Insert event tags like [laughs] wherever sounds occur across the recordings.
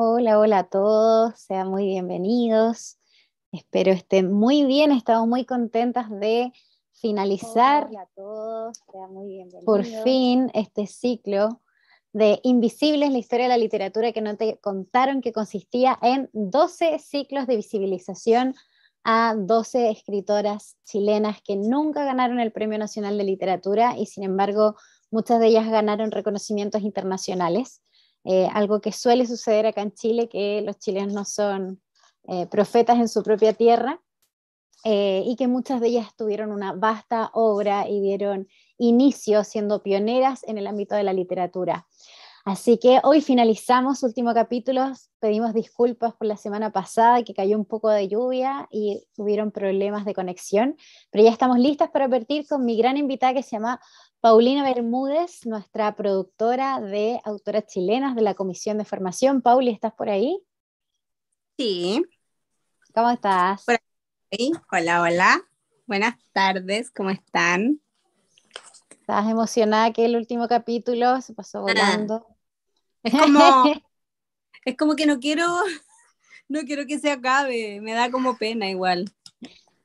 Hola, hola a todos, sean muy bienvenidos. Espero estén muy bien, estamos muy contentas de finalizar por fin este ciclo de Invisibles, la historia de la literatura que no te contaron, que consistía en 12 ciclos de visibilización a 12 escritoras chilenas que nunca ganaron el Premio Nacional de Literatura y sin embargo muchas de ellas ganaron reconocimientos internacionales. Eh, algo que suele suceder acá en Chile, que los chilenos no son eh, profetas en su propia tierra, eh, y que muchas de ellas tuvieron una vasta obra y dieron inicio siendo pioneras en el ámbito de la literatura. Así que hoy finalizamos último capítulo. Pedimos disculpas por la semana pasada que cayó un poco de lluvia y tuvieron problemas de conexión, pero ya estamos listas para partir con mi gran invitada que se llama Paulina Bermúdez, nuestra productora de autoras chilenas de la Comisión de Formación. Pauli, ¿estás por ahí? Sí. ¿Cómo estás? Hola, hola. Buenas tardes, ¿cómo están? Estás emocionada que el último capítulo se pasó ah. volando. [laughs] Es como, que no quiero, [laughs] no quiero que se acabe, me da como pena igual.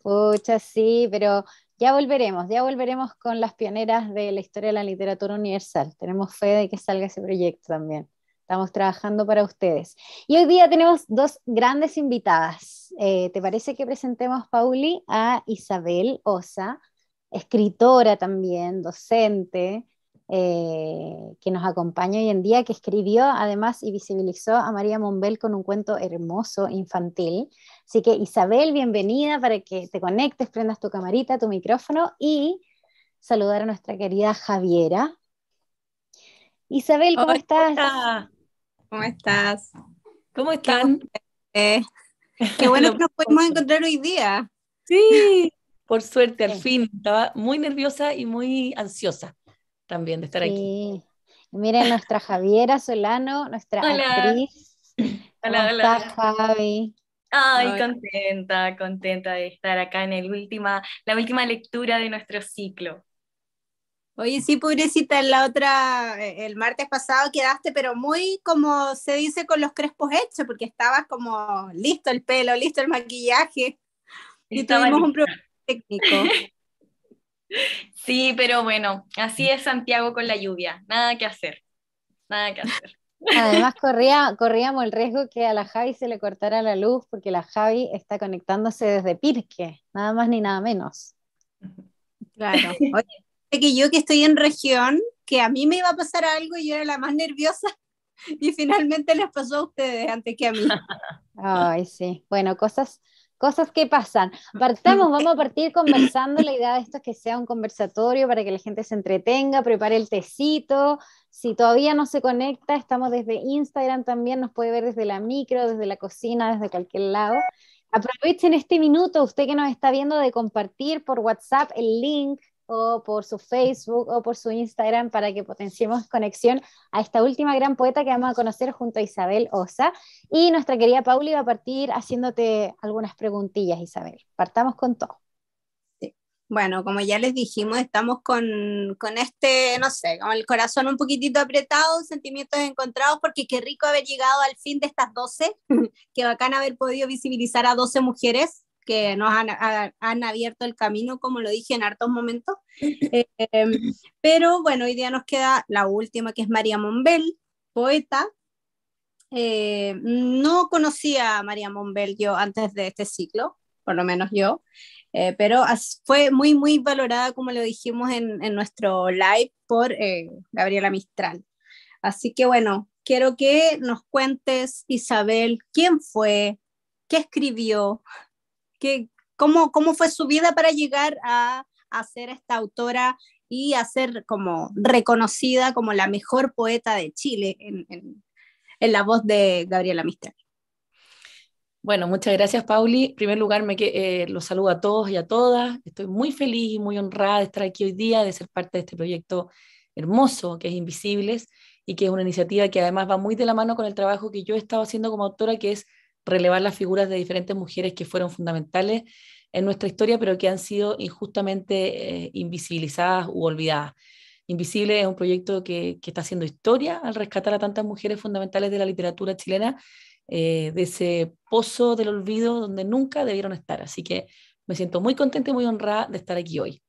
Pucha, sí, pero ya volveremos, ya volveremos con las pioneras de la historia de la literatura universal. Tenemos fe de que salga ese proyecto también. Estamos trabajando para ustedes. Y hoy día tenemos dos grandes invitadas. Eh, ¿Te parece que presentemos, Pauli, a Isabel Osa, escritora también, docente, eh, que nos acompaña hoy en día, que escribió además y visibilizó a María Monbel con un cuento hermoso, infantil. Así que Isabel, bienvenida para que te conectes, prendas tu camarita, tu micrófono y saludar a nuestra querida Javiera. Isabel, ¿cómo estás? ¿Cómo estás? ¿Cómo están? Eh, qué bueno que nos [laughs] podemos encontrar hoy día. Sí, por suerte, al fin. Estaba muy nerviosa y muy ansiosa también de estar aquí. Miren, nuestra Javiera Solano, nuestra hola. actriz. [clears throat] Hola, hola. Ay, contenta, contenta de estar acá en el última, la última lectura de nuestro ciclo. Oye, sí, pobrecita, en la otra, eh, el martes pasado quedaste, pero muy como se dice con los crespos hechos, porque estabas como listo el pelo, listo el maquillaje. y tuvimos un problema técnico. [laughs] Sí, pero bueno, así es Santiago con la lluvia, nada que hacer, nada que hacer. Además [laughs] corría, corríamos el riesgo que a la Javi se le cortara la luz porque la Javi está conectándose desde Pirque, nada más ni nada menos. Claro. [laughs] Oye, que yo que estoy en región, que a mí me iba a pasar algo y yo era la más nerviosa [laughs] y finalmente les pasó a ustedes antes que a mí. Ay, sí. Bueno, cosas, cosas que pasan. Partamos, vamos a partir conversando. La idea de esto es que sea un conversatorio para que la gente se entretenga, prepare el tecito. Si todavía no se conecta, estamos desde Instagram también, nos puede ver desde la micro, desde la cocina, desde cualquier lado. Aprovechen este minuto, usted que nos está viendo, de compartir por WhatsApp el link o por su Facebook o por su Instagram para que potenciemos conexión a esta última gran poeta que vamos a conocer junto a Isabel Osa. Y nuestra querida Pauli va a partir haciéndote algunas preguntillas, Isabel. Partamos con todo. Bueno, como ya les dijimos, estamos con, con este, no sé, con el corazón un poquitito apretado, sentimientos encontrados, porque qué rico haber llegado al fin de estas 12, [laughs] qué bacán haber podido visibilizar a 12 mujeres que nos han, abierto el camino, como lo dije en hartos momentos. [laughs] Em, pero bueno, hoy día nos queda la última, que es María Monbel, poeta. Eh, no conocía a María Monbel yo antes de este ciclo, por lo menos yo, eh, pero fue muy, muy valorada, como lo dijimos en, en nuestro live, por eh, Gabriela Mistral. Así que bueno, quiero que nos cuentes, Isabel, quién fue, qué escribió, cómo, fue su vida para llegar a, ser esta autora y a ser como reconocida como la mejor poeta de Chile en, en, la voz de Gabriela Mistral? Bueno, muchas gracias, Pauli. En primer lugar, me, eh, los saludo a todos y a todas. Estoy muy feliz y muy honrada de estar aquí hoy día, de ser parte de este proyecto hermoso que es Invisibles y que es una iniciativa que además va muy de la mano con el trabajo que yo he estado haciendo como autora, que es relevar las figuras de diferentes mujeres que fueron fundamentales en nuestra historia, pero que han sido injustamente eh, invisibilizadas u olvidadas. Invisible es un proyecto que, está haciendo historia al rescatar a tantas mujeres fundamentales de la literatura chilena eh, de ese pozo del olvido donde nunca debieron estar. Así que me siento muy contenta y muy honrada de estar aquí hoy.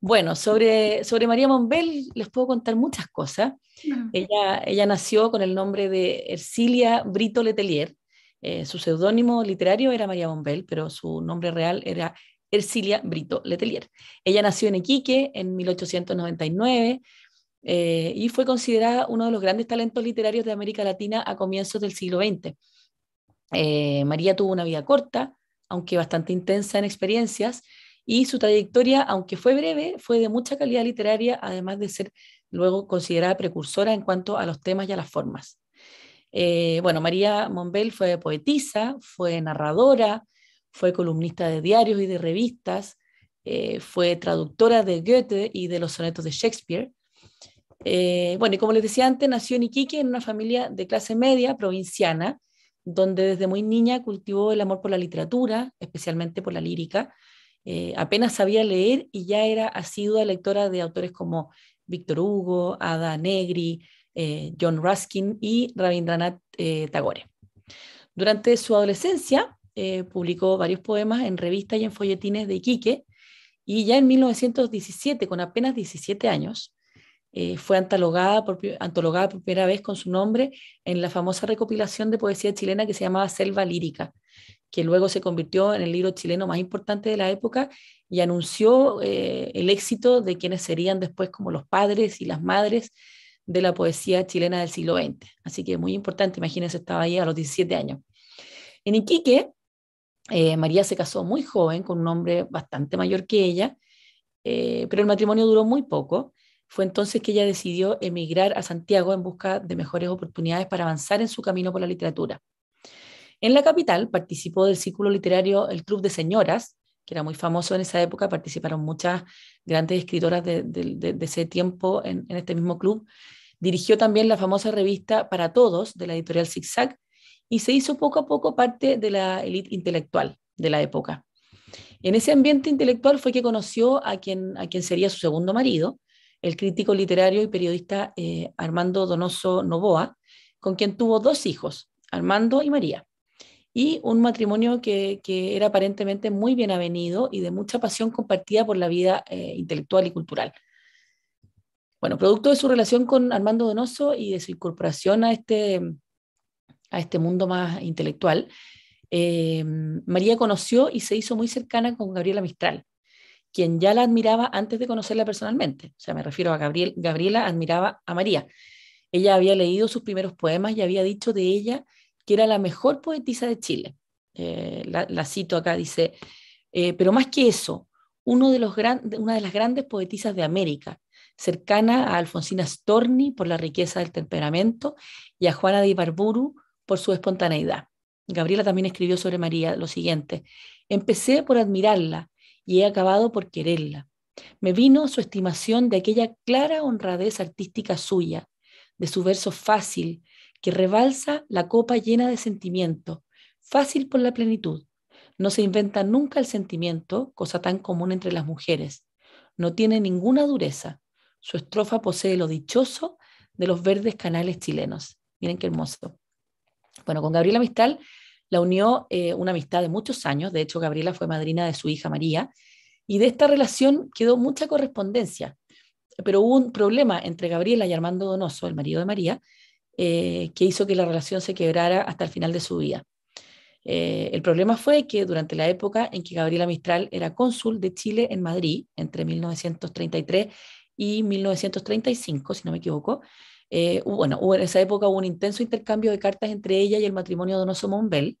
Bueno, sobre, sobre María Monbel les puedo contar muchas cosas. Ella, ella nació con el nombre de Ercilia Brito Letelier eh, su seudónimo literario era María Bombel, pero su nombre real era Ercilia Brito Letelier. Ella nació en Iquique en 1899 eh, y fue considerada uno de los grandes talentos literarios de América Latina a comienzos del siglo XX. Eh, María tuvo una vida corta, aunque bastante intensa en experiencias, y su trayectoria, aunque fue breve, fue de mucha calidad literaria, además de ser luego considerada precursora en cuanto a los temas y a las formas. Eh, bueno, María Monbel fue poetisa, fue narradora, fue columnista de diarios y de revistas, eh, fue traductora de Goethe y de los sonetos de Shakespeare. Eh, bueno, y como les decía antes, nació en Iquique en una familia de clase media provinciana, donde desde muy niña cultivó el amor por la literatura, especialmente por la lírica. apenas sabía leer y ya era asidua lectora de autores como Víctor Hugo, Ada Negri, eh, John Ruskin y Rabindranath eh, Tagore. Durante su adolescencia eh, publicó varios poemas en revistas y en folletines de Iquique y ya en 1917, con apenas 17 años, fue antologada por, primera vez con su nombre en la famosa recopilación de poesía chilena que se llamaba Selva Lírica, que luego se convirtió en el libro chileno más importante de la época y anunció el éxito de quienes serían después como los padres y las madres de la poesía chilena del siglo XX. Así que muy importante, imagínense, estaba ahí a los 17 años. En Iquique, eh, María se casó muy joven con un hombre bastante mayor que ella, eh, pero el matrimonio duró muy poco. Fue entonces que ella decidió emigrar a Santiago en busca de mejores oportunidades para avanzar en su camino por la literatura. En la capital participó del círculo literario El Club de Señoras, que era muy famoso en esa época, participaron muchas grandes escritoras de, ese tiempo en, este mismo club, Dirigió también la famosa revista Para Todos de la editorial ZigZag y se hizo poco a poco parte de la élite intelectual de la época. En ese ambiente intelectual fue que conoció a quien, a quien sería su segundo marido, el crítico literario y periodista eh, Armando Donoso Novoa, con quien tuvo dos hijos, Armando y María, y un matrimonio que, era aparentemente muy bien avenido y de mucha pasión compartida por la vida eh, intelectual y cultural. Bueno, producto de su relación con Armando Donoso y de su incorporación a este, a este mundo más intelectual, eh, María conoció y se hizo muy cercana con Gabriela Mistral, quien ya la admiraba antes de conocerla personalmente. O sea, me refiero a Gabriel, Gabriela admiraba a María. Ella había leído sus primeros poemas y había dicho de ella que era la mejor poetisa de Chile. Eh, la, cito acá, dice, eh, pero más que eso, una de las grandes poetisas de América, cercana a Alfonsina Storni por la riqueza del temperamento y a Juana de Ibarburu por su espontaneidad. Gabriela también escribió sobre María lo siguiente, empecé por admirarla y he acabado por quererla. Me vino su estimación de aquella clara honradez artística suya, de su verso fácil, que rebalsa la copa llena de sentimiento, fácil por la plenitud. No se inventa nunca el sentimiento, cosa tan común entre las mujeres. No tiene ninguna dureza. Su estrofa posee lo dichoso de los verdes canales chilenos. Miren qué hermoso. Bueno, con Gabriela Mistral la unió eh, una amistad de muchos años. De hecho, Gabriela fue madrina de su hija María. Y de esta relación quedó mucha correspondencia. Pero hubo un problema entre Gabriela y Armando Donoso, el marido de María, eh, que hizo que la relación se quebrara hasta el final de su vida. Eh, el problema fue que durante la época en que Gabriela Mistral era cónsul de Chile en Madrid, entre 1933 y 1935, si no me equivoco. Eh, bueno, en esa época hubo un intenso intercambio de cartas entre ella y el matrimonio de Donoso Monbel.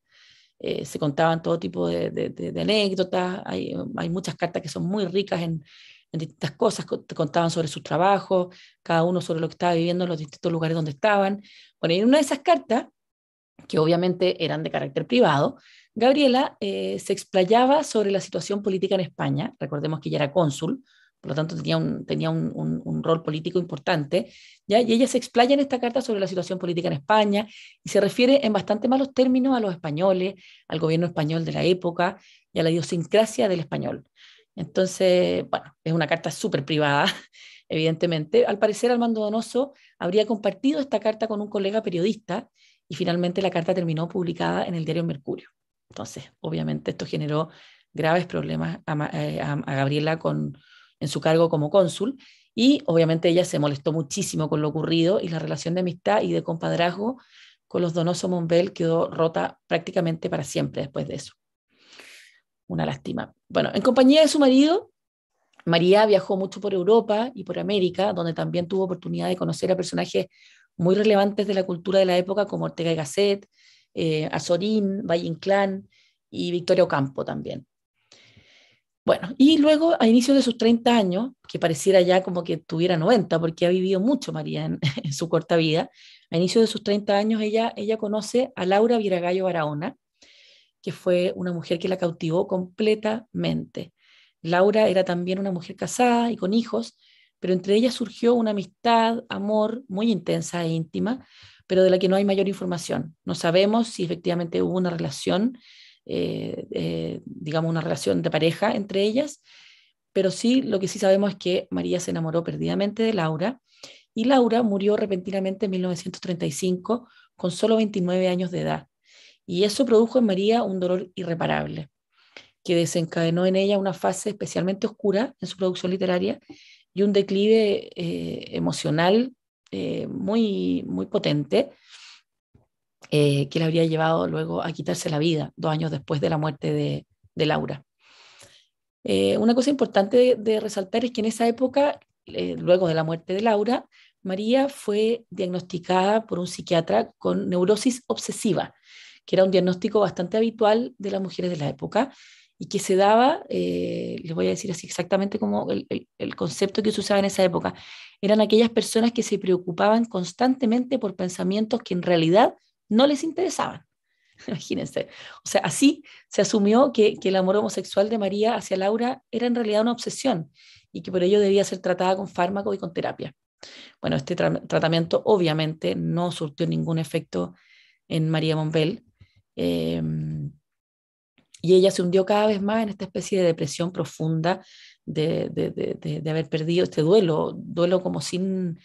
Eh, se contaban todo tipo de, de, anécdotas, hay, hay, muchas cartas que son muy ricas en, distintas cosas, contaban sobre sus trabajos, cada uno sobre lo que estaba viviendo en los distintos lugares donde estaban. Bueno, y en una de esas cartas, que obviamente eran de carácter privado, Gabriela eh, se explayaba sobre la situación política en España, recordemos que ella era cónsul, por lo tanto tenía un, tenía un, un, rol político importante, ¿ya? y ella se explaya en esta carta sobre la situación política en España y se refiere en bastante malos términos a los españoles, al gobierno español de la época y a la idiosincrasia del español. Entonces, bueno, es una carta súper privada, [laughs] evidentemente. Al parecer, Armando Donoso habría compartido esta carta con un colega periodista y finalmente la carta terminó publicada en el diario Mercurio. Entonces, obviamente, esto generó graves problemas a, eh, a Gabriela con, en su cargo como cónsul, y obviamente ella se molestó muchísimo con lo ocurrido y la relación de amistad y de compadrazgo con los Donoso Monbel quedó rota prácticamente para siempre después de eso. Una lástima. Bueno, en compañía de su marido, María viajó mucho por Europa y por América, donde también tuvo oportunidad de conocer a personajes muy relevantes de la cultura de la época, como Ortega y Gasset, eh, Azorín, Valle Inclán y Victoria Ocampo también. Bueno, y luego a inicios de sus 30 años, que pareciera ya como que tuviera 90, porque ha vivido mucho María en, [laughs] su corta vida, a inicios de sus 30 años ella, ella conoce a Laura Viragallo Barahona, que fue una mujer que la cautivó completamente. Laura era también una mujer casada y con hijos, pero entre ellas surgió una amistad, amor muy intensa e íntima, pero de la que no hay mayor información. No sabemos si efectivamente hubo una relación eh, eh, digamos, una relación de pareja entre ellas, pero sí lo que sí sabemos es que María se enamoró perdidamente de Laura y Laura murió repentinamente en 1935 con solo 29 años de edad. Y eso produjo en María un dolor irreparable, que desencadenó en ella una fase especialmente oscura en su producción literaria y un declive eh, emocional muy, muy potente, eh, que le habría llevado luego a quitarse la vida dos años después de la muerte de, Laura. Eh, una cosa importante de, resaltar es que en esa época, eh, luego de la muerte de Laura, María fue diagnosticada por un psiquiatra con neurosis obsesiva, que era un diagnóstico bastante habitual de las mujeres de la época y que se daba, les voy a decir así exactamente como el, concepto que se usaba en esa época, eran aquellas personas que se preocupaban constantemente por pensamientos que en realidad no les interesaban. [laughs] Imagínense. O sea, así se asumió que, el amor homosexual de María hacia Laura era en realidad una obsesión y que por ello debía ser tratada con fármaco y con terapia. Bueno, este tratamiento obviamente no surtió ningún efecto en María Monbel em, y ella se hundió cada vez más en esta especie de depresión profunda de haber perdido este duelo, duelo como sin,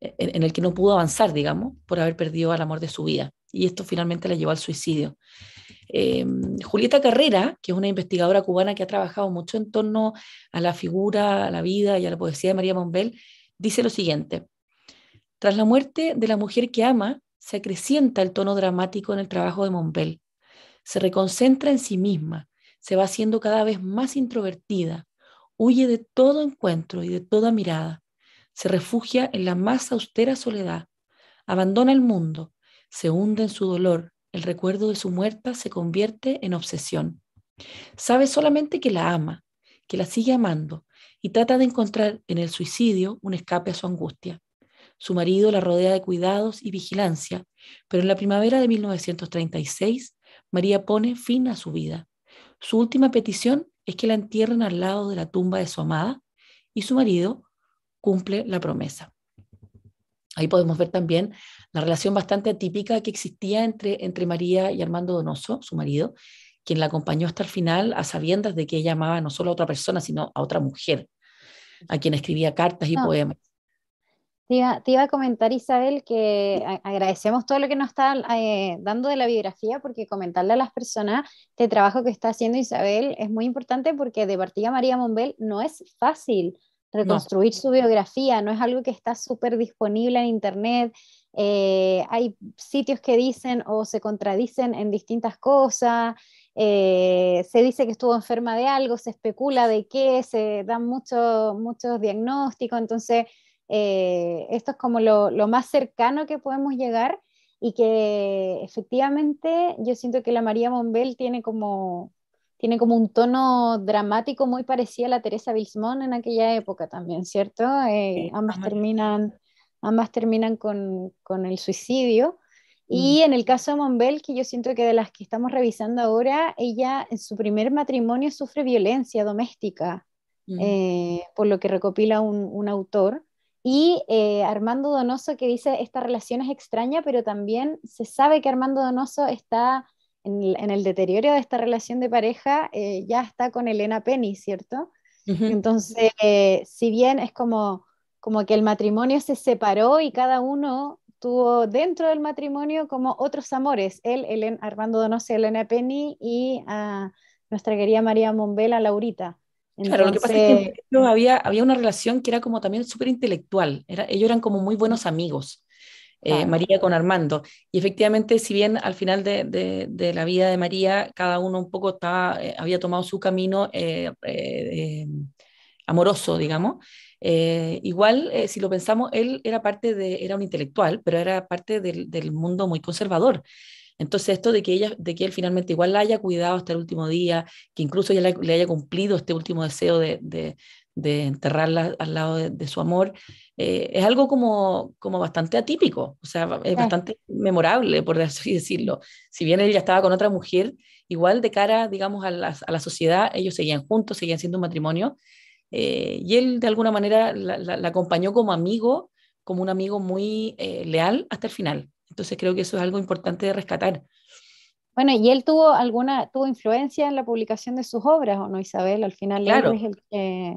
e-, en, el que no pudo avanzar, digamos, por haber perdido al amor de su vida. Y esto finalmente le llevó al suicidio. Eh, Julieta Carrera, que es una investigadora cubana que ha trabajado mucho en torno a la figura, a la vida y a la poesía de María Monbel, dice lo siguiente. Tras la muerte de la mujer que ama, se acrecienta el tono dramático en el trabajo de Monbel. Se reconcentra en sí misma, se va haciendo cada vez más introvertida, huye de todo encuentro y de toda mirada se refugia en la más austera soledad, abandona el mundo, se hunde en su dolor, el recuerdo de su muerta se convierte en obsesión. Sabe solamente que la ama, que la sigue amando, y trata de encontrar en el suicidio un escape a su angustia. Su marido la rodea de cuidados y vigilancia, pero en la primavera de 1936, María pone fin a su vida. Su última petición es que la entierren al lado de la tumba de su amada y su marido cumple la promesa. Ahí podemos ver también la relación bastante atípica que existía entre, entre María y Armando Donoso, su marido, quien la acompañó hasta el final a sabiendas de que ella amaba no solo a otra persona, sino a otra mujer, a quien escribía cartas y poemas. Te iba, a comentar, Isabel, que agradecemos todo lo que nos está eh, dando de la biografía, porque comentarle a las personas este trabajo que está haciendo Isabel es muy importante porque de partida María Monbel no es fácil. Reconstruir su biografía no es algo que está súper disponible en Internet. Eh, hay sitios que dicen o se contradicen en distintas cosas. Eh, se dice que estuvo enferma de algo, se especula de qué, se dan muchos diagnósticos. Entonces, eh, esto es como lo, lo, más cercano que podemos llegar y que efectivamente yo siento que la María Bombel tiene como tiene como un tono dramático muy parecido a la Teresa Bismón en aquella época también, ¿cierto? Eh, ambas, terminan, ambas terminan con, con el suicidio. Mm. Y en el caso de Monbel, que yo siento que de las que estamos revisando ahora, ella en su primer matrimonio sufre violencia doméstica, mm. eh, por lo que recopila un, autor. Y eh, Armando Donoso que dice, esta relación es extraña, pero también se sabe que Armando Donoso está en, el deterioro de esta relación de pareja eh, ya está con Elena Penny, ¿cierto? Entonces, eh, si bien es como, como que el matrimonio se separó y cada uno tuvo dentro del matrimonio como otros amores, él, Armando Donoso, Elena Penny y nuestra querida María Mombela, Laurita. claro, lo que pasa es que había, había una relación que era como también súper intelectual, era, ellos eran como muy buenos amigos. Eh, María con Armando. Y efectivamente, si bien al final de, la vida de María, cada uno un poco eh, había tomado su camino eh, em, amoroso, digamos, igual, si lo pensamos, él era parte de, era un intelectual, pero era parte del, mundo muy conservador. Entonces, esto de que, ella, de que él finalmente igual la haya cuidado hasta el último día, que incluso ella le, haya cumplido este último deseo de, de enterrarla al lado de, su amor, eh, es algo como, como bastante atípico, o sea, es bastante memorable, por [laughs] así decirlo. Si bien él ya estaba con otra mujer, igual de cara, digamos, a la, a la sociedad, ellos seguían juntos, seguían siendo un matrimonio, eh, y él de alguna manera la, acompañó como amigo, como un amigo muy eh, leal hasta el final. Entonces creo que eso es algo importante de rescatar. Bueno, y él tuvo alguna, tuvo influencia en la publicación de sus obras, ¿o no, Isabel? Al final claro. él es el que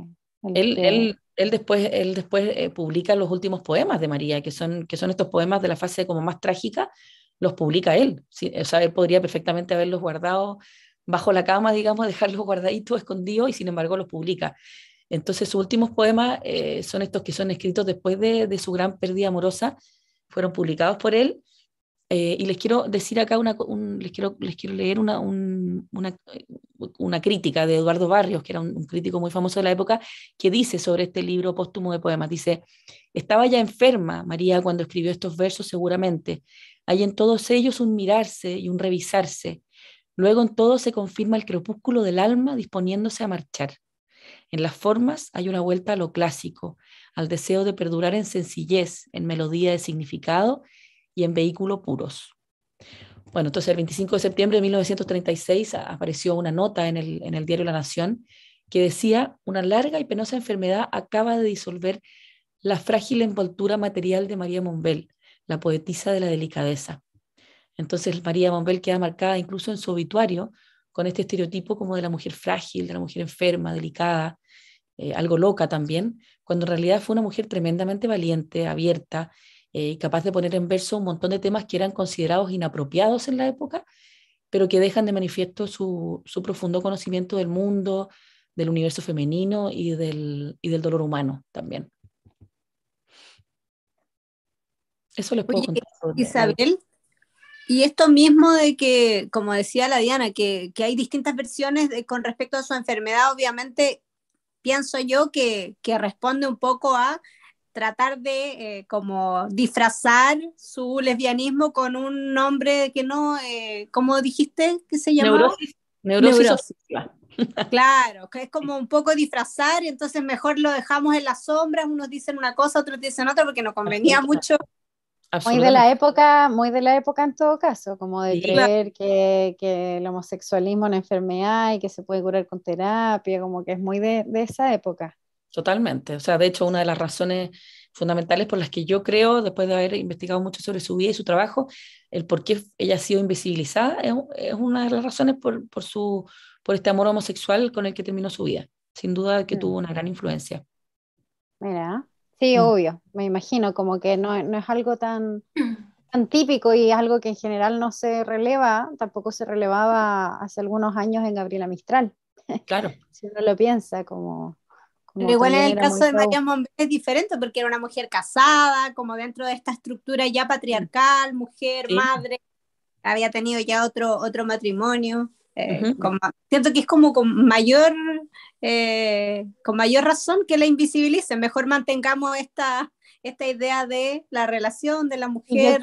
él, él, después, él después eh, publica los últimos poemas de María, que son, que son estos poemas de la fase como más trágica, los publica él. o sea, él podría perfectamente haberlos guardado bajo la cama, digamos, [laughs] dejarlos guardaditos, escondidos, y sin embargo los publica. Entonces, sus últimos poemas eh, son estos que son escritos después de, su gran pérdida amorosa, fueron publicados por él. Eh, y les quiero decir acá, una, les, quiero, les quiero leer una, un eh, una, crítica de Eduardo Barrios, que era un, crítico muy famoso de la época, que dice sobre este libro póstumo de poemas, dice, estaba ya enferma María cuando escribió estos versos seguramente. Hay en todos ellos un mirarse y un revisarse. Luego en todo se confirma el crepúsculo del alma disponiéndose a marchar. En las formas hay una vuelta a lo clásico, al deseo de perdurar en sencillez, en melodía de significado y en vehículo puros. Bueno, entonces el 25 de septiembre de 1936 apareció una nota en el, diario La Nación que decía, una larga y penosa enfermedad acaba de disolver la frágil envoltura material de María Monbel, la poetisa de la delicadeza. Entonces María Monbel queda marcada incluso en su obituario con este estereotipo como de la mujer frágil, de la mujer enferma, delicada, eh, algo loca también, cuando en realidad fue una mujer tremendamente valiente, abierta eh, capaz de poner en verso un montón de temas que eran considerados inapropiados en la época, pero que dejan de manifiesto su, su profundo conocimiento del mundo, del universo femenino y del, del dolor humano también. Eso les puedo contar. Isabel, y esto mismo de que, como decía la Diana, que, hay distintas versiones con respecto a su enfermedad, obviamente pienso yo que responde un poco a tratar de eh, como disfrazar su lesbianismo con un nombre que no, eh, ¿cómo dijiste que se llamaba? Neurosis. [laughs] Claro, que es como un poco disfrazar, y entonces mejor lo dejamos en las sombras, unos dicen una cosa, otros dicen otra, porque nos convenía mucho. Muy de la época, muy de la época en todo caso, como de creer que, el homosexualismo es una enfermedad y que se puede curar con terapia, como que es muy de esa época. Totalmente. O sea, de hecho, una de las razones fundamentales por las que yo creo, después de haber investigado mucho sobre su vida y su trabajo, el por qué ella ha sido invisibilizada es, una de las razones por, por, su, por este amor homosexual con el que terminó su vida. Sin duda que tuvo mm. una gran influencia. Mira, sí, mm. obvio, me imagino, como que no, no es algo tan, tan típico y algo que en general no se releva, tampoco se relevaba hace algunos años en Gabriela Mistral. Claro. [laughs] si uno lo piensa, como pero igual en el caso de María Mombé es diferente porque era una mujer casada, como dentro de esta estructura ya patriarcal, mujer, madre, había tenido ya otro, otro matrimonio. Eh, siento que es como con mayor, eh, con mayor razón que la invisibilicen, mejor mantengamos esta, esta idea de la relación de la mujer.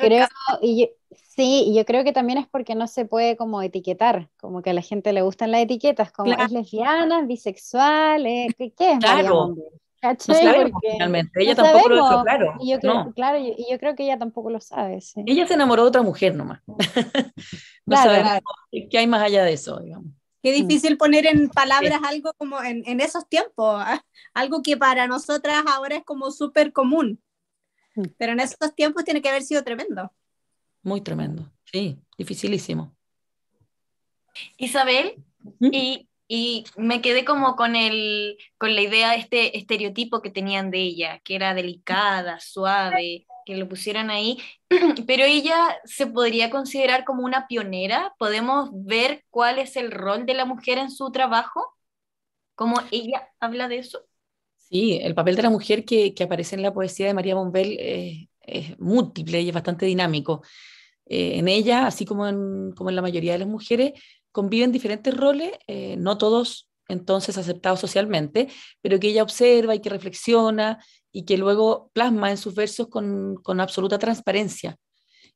y sí, yo creo que también es porque no se puede como etiquetar, como que a la gente le gustan las etiquetas, como claro. es lesbiana, bisexual, eh, ¿qué, ¿qué, es claro. No sabemos, Ella tampoco lo claro. Y yo, creo, creo que ella tampoco lo sabe. Ella se enamoró de otra mujer nomás. [laughs] no sabemos qué hay más allá de eso, digamos. Qué mm. difícil poner en palabras algo como en, esos tiempos, ¿ah? algo que para nosotras ahora es como súper común. Mm. Pero en esos tiempos tiene que haber sido tremendo. Muy tremendo, sí, dificilísimo. Isabel, ¿Mm? y, me quedé como con, el, con la idea de este estereotipo que tenían de ella, que era delicada, suave, que lo pusieran ahí, [clears throat] pero ella se podría considerar como una pionera, podemos ver cuál es el rol de la mujer en su trabajo, como ella habla de eso. Sí, el papel de la mujer que, aparece en la poesía de María Bombel es múltiple y es bastante dinámico. Eh, en ella, así como en, como en, la mayoría de las mujeres, conviven diferentes roles, eh, no todos entonces aceptados socialmente, pero que ella observa y que reflexiona y que luego plasma en sus versos con absoluta transparencia.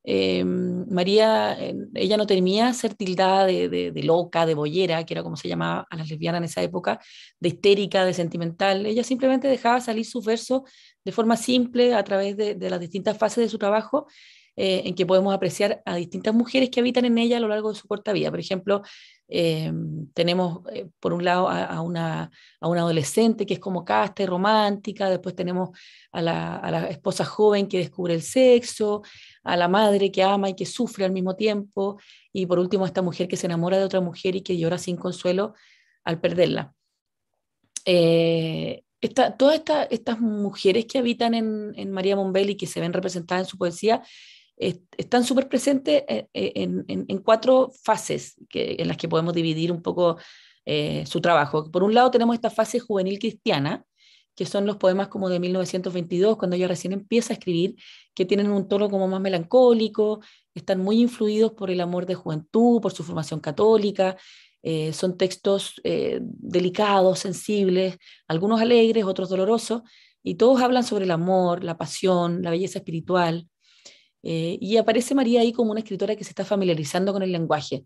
Em, María, ella no temía ser tildada de, loca, de bollera, que era como se llamaba a las lesbianas en esa época, de histérica, de sentimental. Ella simplemente dejaba salir sus versos de forma simple a través de, las distintas fases de su trabajo eh, en que podemos apreciar a distintas mujeres que habitan en ella a lo largo de su corta vida. Por ejemplo, eh, tenemos, eh, por un lado, a, una, adolescente que es como casta y romántica, después tenemos a la, esposa joven que descubre el sexo, a la madre que ama y que sufre al mismo tiempo, y por último, a esta mujer que se enamora de otra mujer y que llora sin consuelo al perderla. Eh, todas estas mujeres que habitan en, María Mombelli y que se ven representadas en su poesía están súper presentes eh, eh, en, cuatro fases en las que podemos dividir un poco eh, su trabajo. Por un lado tenemos esta fase juvenil cristiana, que son los poemas como de 1922, cuando ella recién empieza a escribir, que tienen un tono como más melancólico, están muy influidos por el amor de juventud, por su formación católica, son textos delicados, sensibles, algunos alegres, otros dolorosos, y todos hablan sobre el amor, la pasión, la belleza espiritual, eh, y aparece María ahí como una escritora que se está familiarizando con el lenguaje.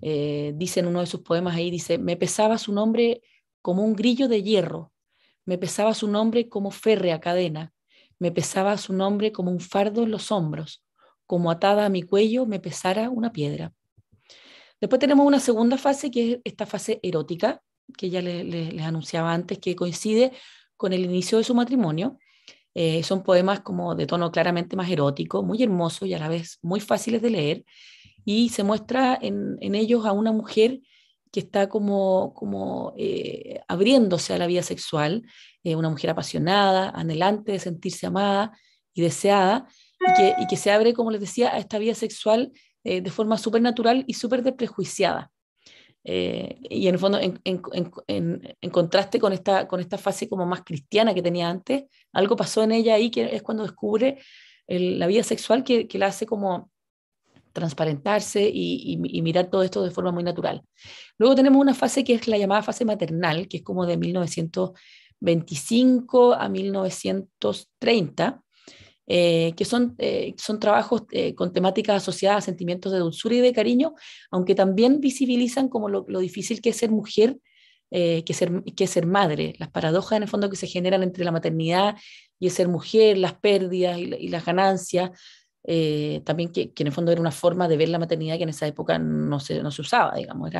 Eh, dice en uno de sus poemas ahí, dice, me pesaba su nombre como un grillo de hierro, me pesaba su nombre como férrea cadena, me pesaba su nombre como un fardo en los hombros, como atada a mi cuello me pesara una piedra. Después tenemos una segunda fase, que es esta fase erótica, que ya les anunciaba antes, que coincide con el inicio de su matrimonio. Eh, son poemas como de tono claramente más erótico, muy hermoso y a la vez muy fáciles de leer. Y se muestra en, ellos a una mujer que está como, como eh, abriéndose a la vida sexual, eh, una mujer apasionada, anhelante de sentirse amada y deseada, y que, se abre, como les decía, a esta vida sexual de forma súper natural y súper desprejuiciada. Eh, y en el fondo, en, en, en, contraste con esta, con esta fase como más cristiana que tenía antes, algo pasó en ella ahí que es cuando descubre la vida sexual que, que, la hace como transparentarse y, y, mirar todo esto de forma muy natural. Luego tenemos una fase que es la llamada fase maternal, que es como de 1925 a 1930, eh, que son, eh, son trabajos eh, con temáticas asociadas a sentimientos de dulzura y de cariño, aunque también visibilizan como lo, difícil que es ser mujer, que, ser, que ser madre, las paradojas en el fondo que se generan entre la maternidad y el ser mujer, las pérdidas y, las ganancias, también que, en el fondo era una forma de ver la maternidad que en esa época no se, no se usaba, digamos.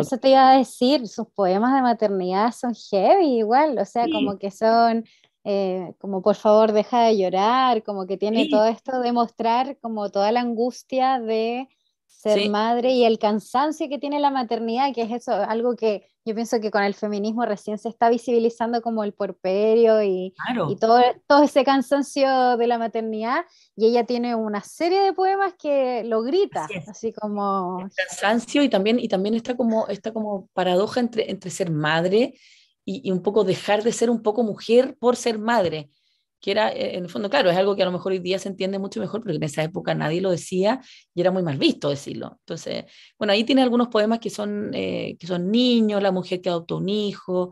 Eso te iba a decir, sus poemas de maternidad son heavy igual, o sea, como que son eh, como por favor deja de llorar, como que tiene todo esto de mostrar como toda la angustia de ser madre y el cansancio que tiene la maternidad, que es eso, algo que yo pienso que con el feminismo recién se está visibilizando como el porperio y, y todo, todo ese cansancio de la maternidad, y ella tiene una serie de poemas que lo grita, así, como... cansancio y también, y también está como, está como paradoja entre, entre ser madre y, un poco dejar de ser un poco mujer por ser madre, que era, eh, en el fondo, claro, es algo que a lo mejor hoy día se entiende mucho mejor, porque en esa época nadie lo decía y era muy mal visto decirlo. Entonces, bueno, ahí tiene algunos poemas que son, eh, que son niños, la mujer que adoptó un hijo,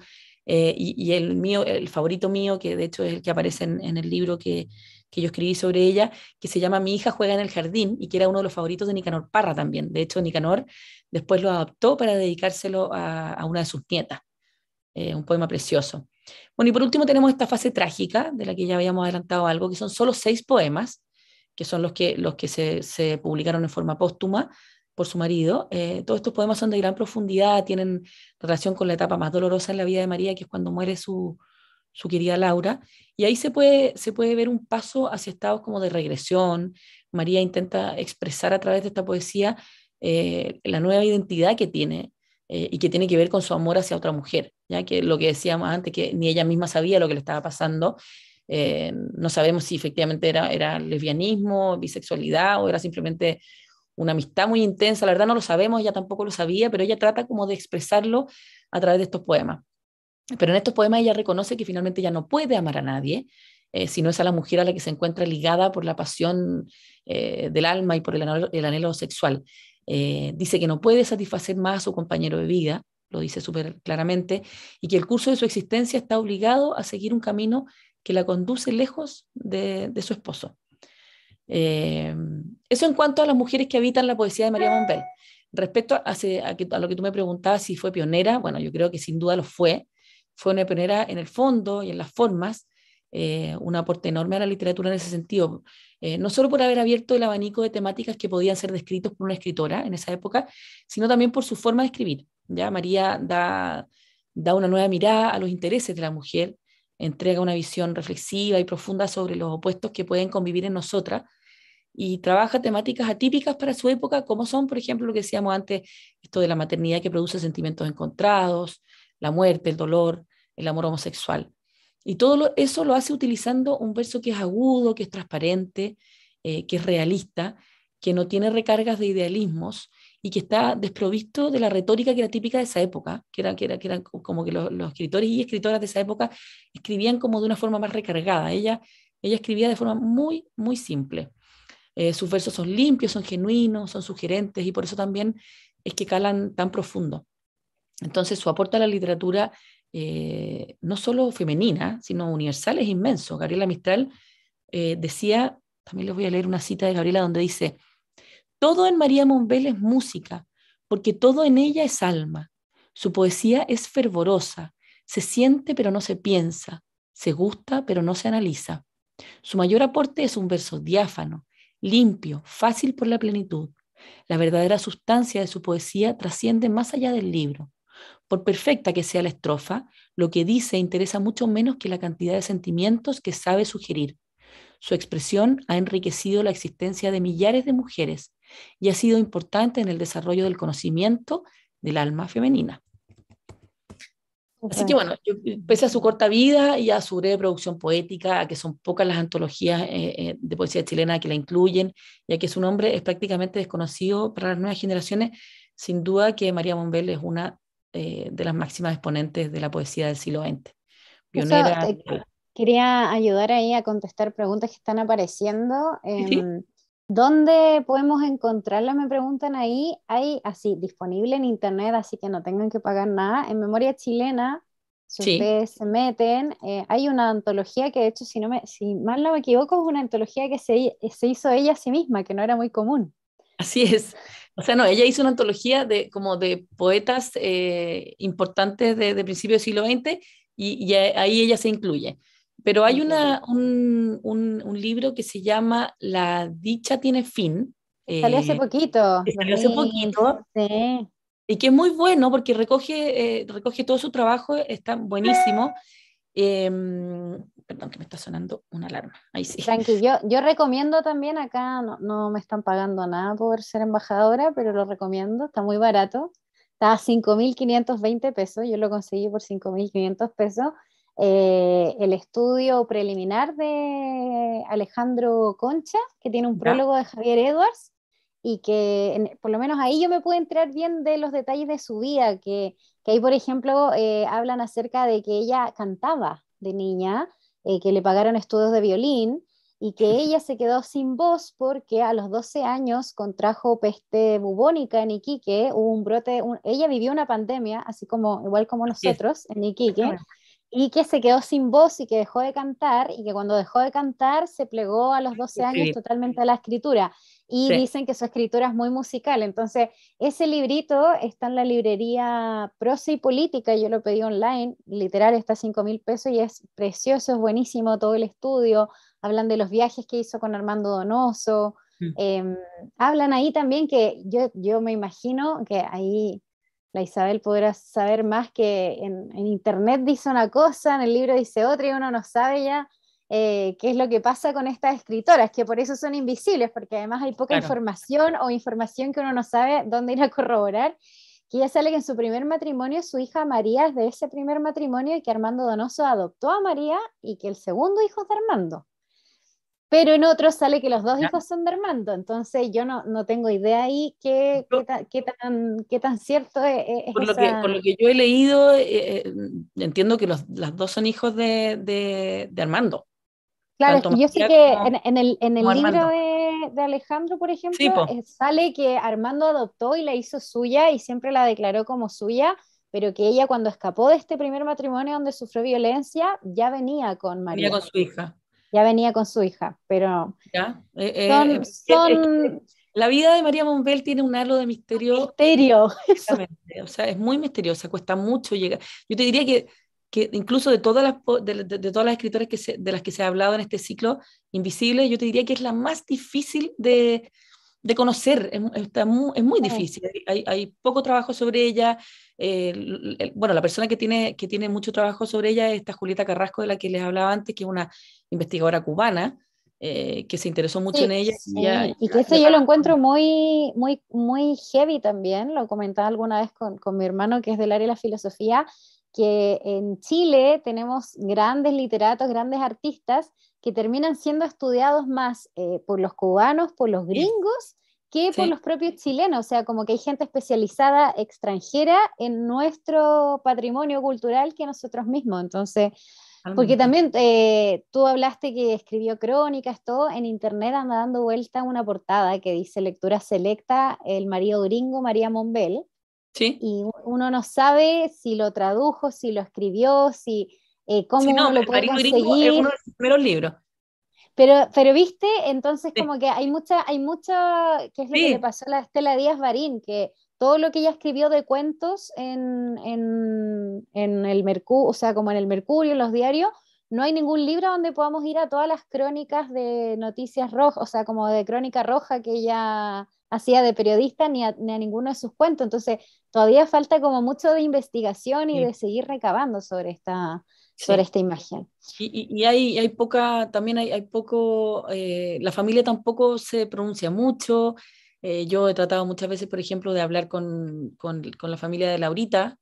eh, y, el mío, el favorito mío, que de hecho es el que aparece en, el libro que, yo escribí sobre ella, que se llama Mi hija juega en el jardín y que era uno de los favoritos de Nicanor Parra también. De hecho, Nicanor después lo adaptó para dedicárselo a, a una de sus nietas. Eh, un poema precioso. Bueno, y por último tenemos esta fase trágica, de la que ya habíamos adelantado algo, que son solo seis poemas, que son los que, los que se, publicaron en forma póstuma por su marido. Eh, todos estos poemas son de gran profundidad, tienen relación con la etapa más dolorosa en la vida de María, que es cuando muere su, querida Laura, y ahí se puede, se puede ver un paso hacia estados como de regresión. María intenta expresar a través de esta poesía eh, la nueva identidad que tiene eh, y que tiene que ver con su amor hacia otra mujer, ya que lo que decíamos antes, que ni ella misma sabía lo que le estaba pasando, eh, no sabemos si efectivamente era, lesbianismo, bisexualidad o era simplemente una amistad muy intensa, la verdad no lo sabemos, ella tampoco lo sabía, pero ella trata como de expresarlo a través de estos poemas. Pero en estos poemas ella reconoce que finalmente ya no puede amar a nadie, eh, si no es a la mujer a la que se encuentra ligada por la pasión del alma y por el anhelo sexual. Eh, dice que no puede satisfacer más a su compañero de vida, lo dice súper claramente, y que el curso de su existencia está obligado a seguir un camino que la conduce lejos de, su esposo. Eh, eso en cuanto a las mujeres que habitan la poesía de María Monbel. Respecto a, a, lo que tú me preguntabas si fue pionera, bueno, yo creo que sin duda lo fue. Fue una pionera en el fondo y en las formas, eh, un aporte enorme a la literatura en ese sentido, eh, no solo por haber abierto el abanico de temáticas que podían ser descritos por una escritora en esa época, sino también por su forma de escribir. ¿ya? María da, da una nueva mirada a los intereses de la mujer, entrega una visión reflexiva y profunda sobre los opuestos que pueden convivir en nosotras y trabaja temáticas atípicas para su época, como son, por ejemplo, lo que decíamos antes, esto de la maternidad que produce sentimientos encontrados, la muerte, el dolor, el amor homosexual. Y todo eso lo hace utilizando un verso que es agudo, que es transparente, eh, que es realista, que no tiene recargas de idealismos y que está desprovisto de la retórica que era típica de esa época, que, era, que, era, que eran como que los, escritores y escritoras de esa época escribían como de una forma más recargada. Ella, ella escribía de forma muy, muy simple. Eh, sus versos son limpios, son genuinos, son sugerentes y por eso también es que calan tan profundo. Entonces su aporte a la literatura eh, no solo femenina, sino universal, es inmenso. Gabriela Mistral eh, decía, también les voy a leer una cita de Gabriela donde dice, todo en María Monbel es música, porque todo en ella es alma. Su poesía es fervorosa, se siente pero no se piensa, se gusta pero no se analiza. Su mayor aporte es un verso diáfano, limpio, fácil por la plenitud. La verdadera sustancia de su poesía trasciende más allá del libro. Por perfecta que sea la estrofa, lo que dice interesa mucho menos que la cantidad de sentimientos que sabe sugerir. Su expresión ha enriquecido la existencia de millares de mujeres y ha sido importante en el desarrollo del conocimiento del alma femenina. Así que bueno, pese a su corta vida y a su breve producción poética, a que son pocas las antologías eh, eh, de poesía chilena que la incluyen, y que su nombre es prácticamente desconocido para las nuevas generaciones, sin duda que María Monbel es una eh, de las máximas exponentes de la poesía del siglo XX. Eh, quería ayudar ahí a contestar preguntas que están apareciendo. Em, ¿Dónde podemos encontrarla? Me preguntan ahí. Hay así, disponible en internet, así que no tengan que pagar nada. En Memoria Chilena, si ustedes se meten, eh, hay una antología que de hecho, si, no me, si mal no me equivoco, es una antología que se, se hizo ella a sí misma, que no era muy común. Así es. O sea, no, ella hizo una antología de, como de poetas eh, importantes de, de principios del siglo XX y, ahí ella se incluye. Pero hay una, un, un, libro que se llama La dicha tiene fin. Eh, salió hace eh, poquito. Salió hace poquito. Sí. Y que es muy bueno porque recoge, eh, recoge todo su trabajo, está buenísimo. Eh, perdón, que me está sonando una alarma. Ahí sí. yo, recomiendo también acá, no, me están pagando nada por ser embajadora, pero lo recomiendo, está muy barato. Está a 5.520 pesos, yo lo conseguí por 5.500 pesos. Eh, el estudio preliminar de Alejandro Concha, que tiene un prólogo de Javier Edwards, y que por lo menos ahí yo me pude entrar bien de los detalles de su vida, que, ahí, por ejemplo, eh, hablan acerca de que ella cantaba de niña eh, que le pagaron estudios de violín y que ella se quedó sin voz porque a los 12 años contrajo peste bubónica en Iquique, un brote, ella vivió una pandemia, así como igual como nosotros en Iquique, y que se quedó sin voz y que dejó de cantar, y que cuando dejó de cantar se plegó a los 12 años totalmente a la escritura. Y dicen que su escritura es muy musical. Entonces, ese librito está en la librería Prosa y Política, yo lo pedí online, literal está a 5 mil pesos y es precioso, es buenísimo todo el estudio. Hablan de los viajes que hizo con Armando Donoso. Mm. Em, hablan ahí también que yo, yo me imagino que ahí la Isabel podrá saber más que en, internet dice una cosa, en el libro dice otra y uno no sabe ya eh, qué es lo que pasa con estas escritoras, que por eso son invisibles, porque además hay poca información o información que uno no sabe dónde ir a corroborar, que ya sale que en su primer matrimonio su hija María es de ese primer matrimonio y que Armando Donoso adoptó a María y que el segundo hijo es de Armando pero en otro sale que los dos hijos son de Armando, entonces yo no, no tengo idea ahí qué, qué, tan, qué, tan, cierto es. por, lo que, yo he leído, eh, eh, entiendo que los, las dos son hijos de, Armando. Claro, yo sé que en, el, libro de, Alejandro, por ejemplo, eh, sale que Armando adoptó y la hizo suya y siempre la declaró como suya, pero que ella cuando escapó de este primer matrimonio donde sufrió violencia ya venía con María. Venía con su hija. Ya venía con su hija, pero. Eh, eh, son, La vida de María Monbel tiene un halo de misterio. Misterio. [laughs] O sea, es muy misteriosa, cuesta mucho llegar. Yo te diría que, que incluso de todas las, de, de, todas las escritoras que de las que se ha hablado en este ciclo, Invisible, yo te diría que es la más difícil de, de conocer, es, está muy, es muy difícil, hay, hay, poco trabajo sobre ella, bueno, la persona que tiene, que tiene mucho trabajo sobre ella es esta Julieta Carrasco, de la que les hablaba antes, que es una investigadora cubana. Eh, que se interesó mucho en ella. Y, que eso yo lo encuentro muy, muy, muy heavy también, lo comentaba alguna vez con, mi hermano que es del área de la filosofía, que en Chile tenemos grandes literatos, grandes artistas que terminan siendo estudiados más eh, por los cubanos, por los gringos, que por los propios chilenos, o sea, como que hay gente especializada extranjera en nuestro patrimonio cultural que nosotros mismos. Entonces, porque también eh, tú hablaste que escribió crónicas, todo, en internet anda dando vuelta una portada que dice lectura selecta, el marido gringo María Monbel. Sí. Y uno no sabe si lo tradujo, si lo escribió, si eh, cómo sí, no, uno lo puede Es uno de los primeros libros. Pero, viste, entonces como que hay mucha, hay mucha, que es lo que le pasó a la Estela Díaz Barín, que todo lo que ella escribió de cuentos en, en, el Mercurio, o sea, como en el Mercurio, en los diarios, no hay ningún libro donde podamos ir a todas las crónicas de Noticias Rojas, o sea, como de Crónica Roja que ella hacía de periodista, ni a, ninguno de sus cuentos. Entonces, todavía falta como mucho de investigación y de seguir recabando sobre esta, sobre esta imagen. Y, y, hay, hay, poca, también hay, hay poco, eh, la familia tampoco se pronuncia mucho. Eh, yo he tratado muchas veces, por ejemplo, de hablar con, con, con la familia de Laurita.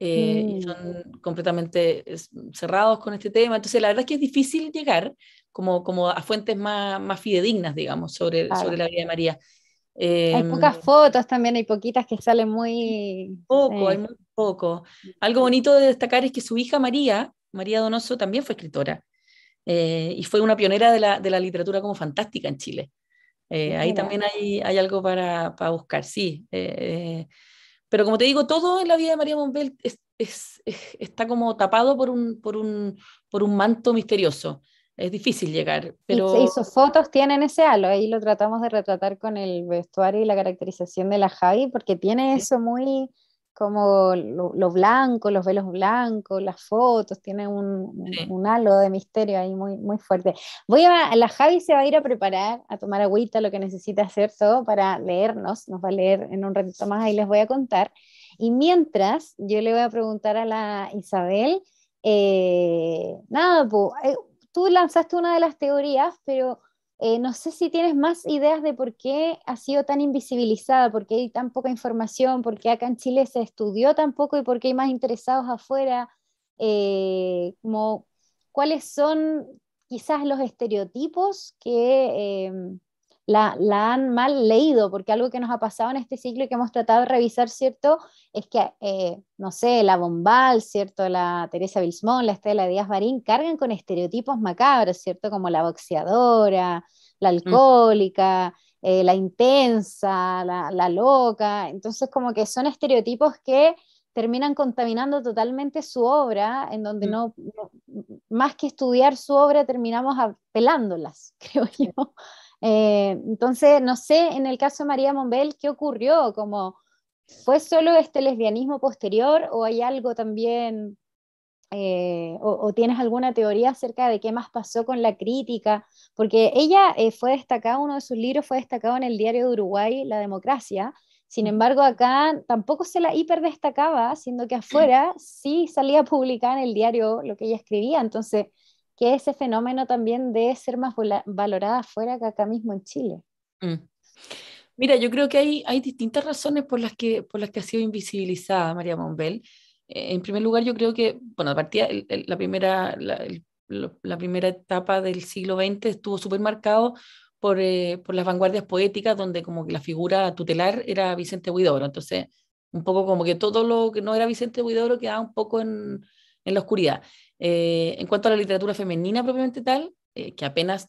Eh, y son mm. completamente cerrados con este tema. Entonces, la verdad es que es difícil llegar como, como a fuentes más, más fidedignas, digamos, sobre, sobre la vida de María. hay em, pocas fotos también, hay poquitas que salen muy... Poco, hay muy poco. Algo bonito de destacar es que su hija María María Donoso también fue escritora eh, y fue una pionera de la, literatura como fantástica en Chile. Eh, ahí también hay, hay algo para, buscar, sí. Eh, pero como te digo, todo en la vida de María Monbel está como tapado por un, por, por un manto misterioso es difícil llegar. Pero... Y, sus fotos tienen ese halo, ahí lo tratamos de retratar con el vestuario y la caracterización de la Javi, porque tiene eso muy, como lo, blanco, los velos blancos, las fotos, tiene un, halo de misterio ahí muy, muy fuerte. Voy a, la Javi se va a ir a preparar, a tomar agüita, lo que necesita hacer todo para leernos, nos va a leer en un ratito más, ahí les voy a contar. Y mientras, yo le voy a preguntar a la Isabel, eh, nada, eh, tú lanzaste una de las teorías, pero eh, no sé si tienes más ideas de por qué ha sido tan invisibilizada, por qué hay tan poca información, por qué acá en Chile se estudió tan poco y por qué hay más interesados afuera. Eh, como, ¿Cuáles son quizás los estereotipos que, em, la, han mal leído, porque algo que nos ha pasado en este ciclo y que hemos tratado de revisar, ¿cierto? Es que, eh, no sé, la Bombal, ¿cierto? La Teresa Bismón, la Estela Díaz Barín, cargan con estereotipos macabros, ¿cierto? Como la boxeadora, la mm. alcohólica, eh, la intensa, la, loca. Entonces, como que son estereotipos que terminan contaminando totalmente su obra, en donde mm. más que estudiar su obra, terminamos apelándolas, [laughs] creo yo. Eh, entonces, no sé, en el caso de María Monbel, ¿qué ocurrió? Como, ¿Fue solo este lesbianismo posterior o hay algo también, eh, o, tienes alguna teoría acerca de qué más pasó con la crítica? Porque ella eh, fue destacada, uno de sus libros fue destacado en el diario de Uruguay, La Democracia. Sin mm. embargo, acá tampoco se la hiperdestacaba, siendo que mm. afuera sí salía [laughs] publicada en el diario lo que ella escribía. Entonces, que ese fenómeno también debe ser más valorado afuera que acá mismo en Chile. Mm. Mira, yo creo que hay, hay distintas razones por las, que, por las que ha sido invisibilizada María Monbel. Eh, en primer lugar, yo creo que, bueno, a partir la, primera, la, primera etapa del siglo XX estuvo súper marcado eh, por, las vanguardias poéticas, donde como que la figura tutelar era Vicente Huidoro. Entonces, un poco como que todo lo que no era Vicente Huidoro quedaba un poco en, en la oscuridad. Eh, en cuanto a la literatura femenina propiamente tal, eh, que apenas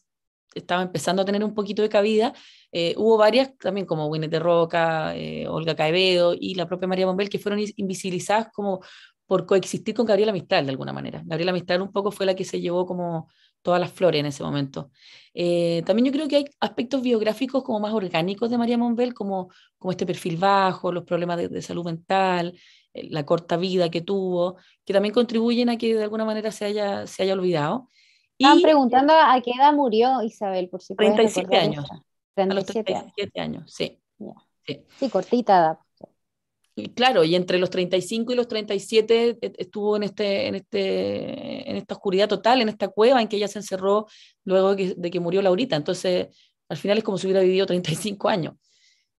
estaba empezando a tener un poquito de cabida, eh, hubo varias también como Winnet de Roca, Olga Caevedo y la propia María Monbel, que fueron invisibilizadas como por coexistir con Gabriela Mistral de alguna manera. Gabriela Mistral un poco fue la que se llevó como todas las flores en ese momento. también yo creo que hay aspectos biográficos como más orgánicos de María Monbel, como, como este perfil bajo, los problemas de salud mental, eh, la corta vida que tuvo, que también contribuyen a que de alguna manera se haya, se haya olvidado. Están y, eh, preguntando a qué edad murió Isabel, por si 37 años. 37 años, sí. sí. cortita edad. claro, y entre los 35 y los 37 e, estuvo en, este, en, este, en esta oscuridad total, en esta cueva en que ella se encerró luego de que, de que murió Laurita. Entonces, al final es como si hubiera vivido 35 años.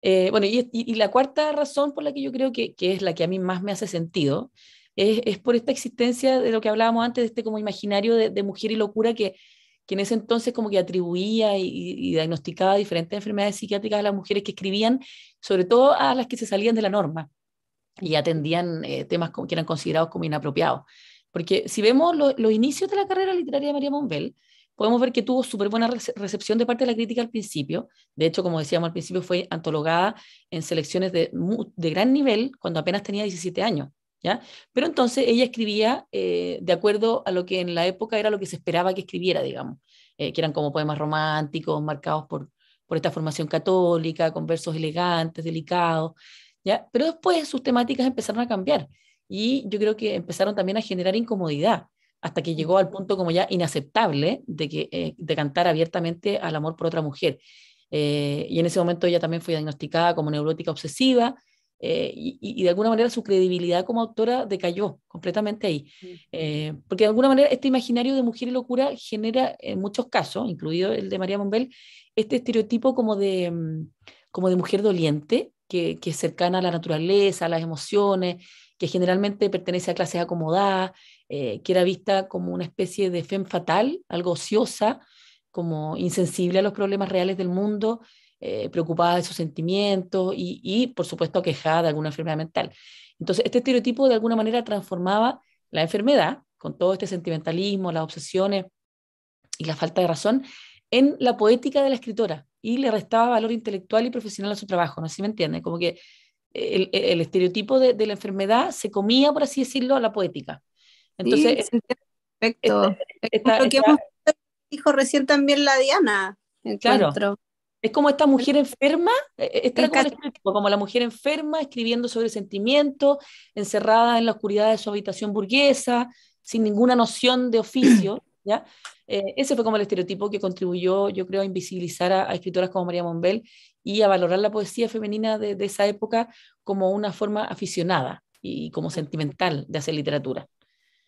Eh, bueno, y, la cuarta razón por la que yo creo que, es la que a mí más me hace sentido es, por esta existencia de lo que hablábamos antes, de este como imaginario de, mujer y locura que, en ese entonces como que atribuía y, diagnosticaba diferentes enfermedades psiquiátricas a las mujeres que escribían, sobre todo a las que se salían de la norma y atendían eh, temas que eran considerados como inapropiados. Porque si vemos los inicios de la carrera literaria de María Monbel, podemos ver que tuvo súper buena recepción de parte de la crítica al principio. De hecho, como decíamos al principio, fue antologada en selecciones de, de gran nivel cuando apenas tenía 17 años. ¿ya? Pero entonces ella escribía eh, de acuerdo a lo que en la época era lo que se esperaba que escribiera, digamos, eh, que eran como poemas románticos marcados por, por esta formación católica, con versos elegantes, delicados. ¿ya? Pero después sus temáticas empezaron a cambiar y yo creo que empezaron también a generar incomodidad hasta que llegó al punto como ya inaceptable de, que, eh, de cantar abiertamente al amor por otra mujer. Eh, y en ese momento ella también fue diagnosticada como neurótica obsesiva eh, y, de alguna manera su credibilidad como autora decayó completamente ahí. porque de alguna manera este imaginario de mujer y locura genera en muchos casos, incluido el de María Monbel, este estereotipo como de, mm, como de mujer doliente, que, que es cercana a la naturaleza, a las emociones, que generalmente pertenece a clases acomodadas eh, que era vista como una especie de fem fatal, algo ociosa, como insensible a los problemas reales del mundo, eh, preocupada de sus sentimientos y, por supuesto, quejada de alguna enfermedad mental. Entonces, este estereotipo de alguna manera transformaba la enfermedad, con todo este sentimentalismo, las obsesiones y la falta de razón, en la poética de la escritora y le restaba valor intelectual y profesional a su trabajo, ¿no Así me entienden? Como que el, estereotipo de la enfermedad se comía, por así decirlo, a la poética. Entonces, perfecto. que dijo recién también la Diana. Es como esta mujer enferma, eh, eh, este como, la mujer enferma escribiendo sobre sentimientos, encerrada en la oscuridad de su habitación burguesa, sin ninguna noción de oficio. [clears throat] ¿ya? Eh, ese fue como el estereotipo que contribuyó, yo creo, a invisibilizar a, a escritoras como María Monbel y a valorar la poesía femenina de esa época como una forma aficionada y como sentimental de hacer literatura.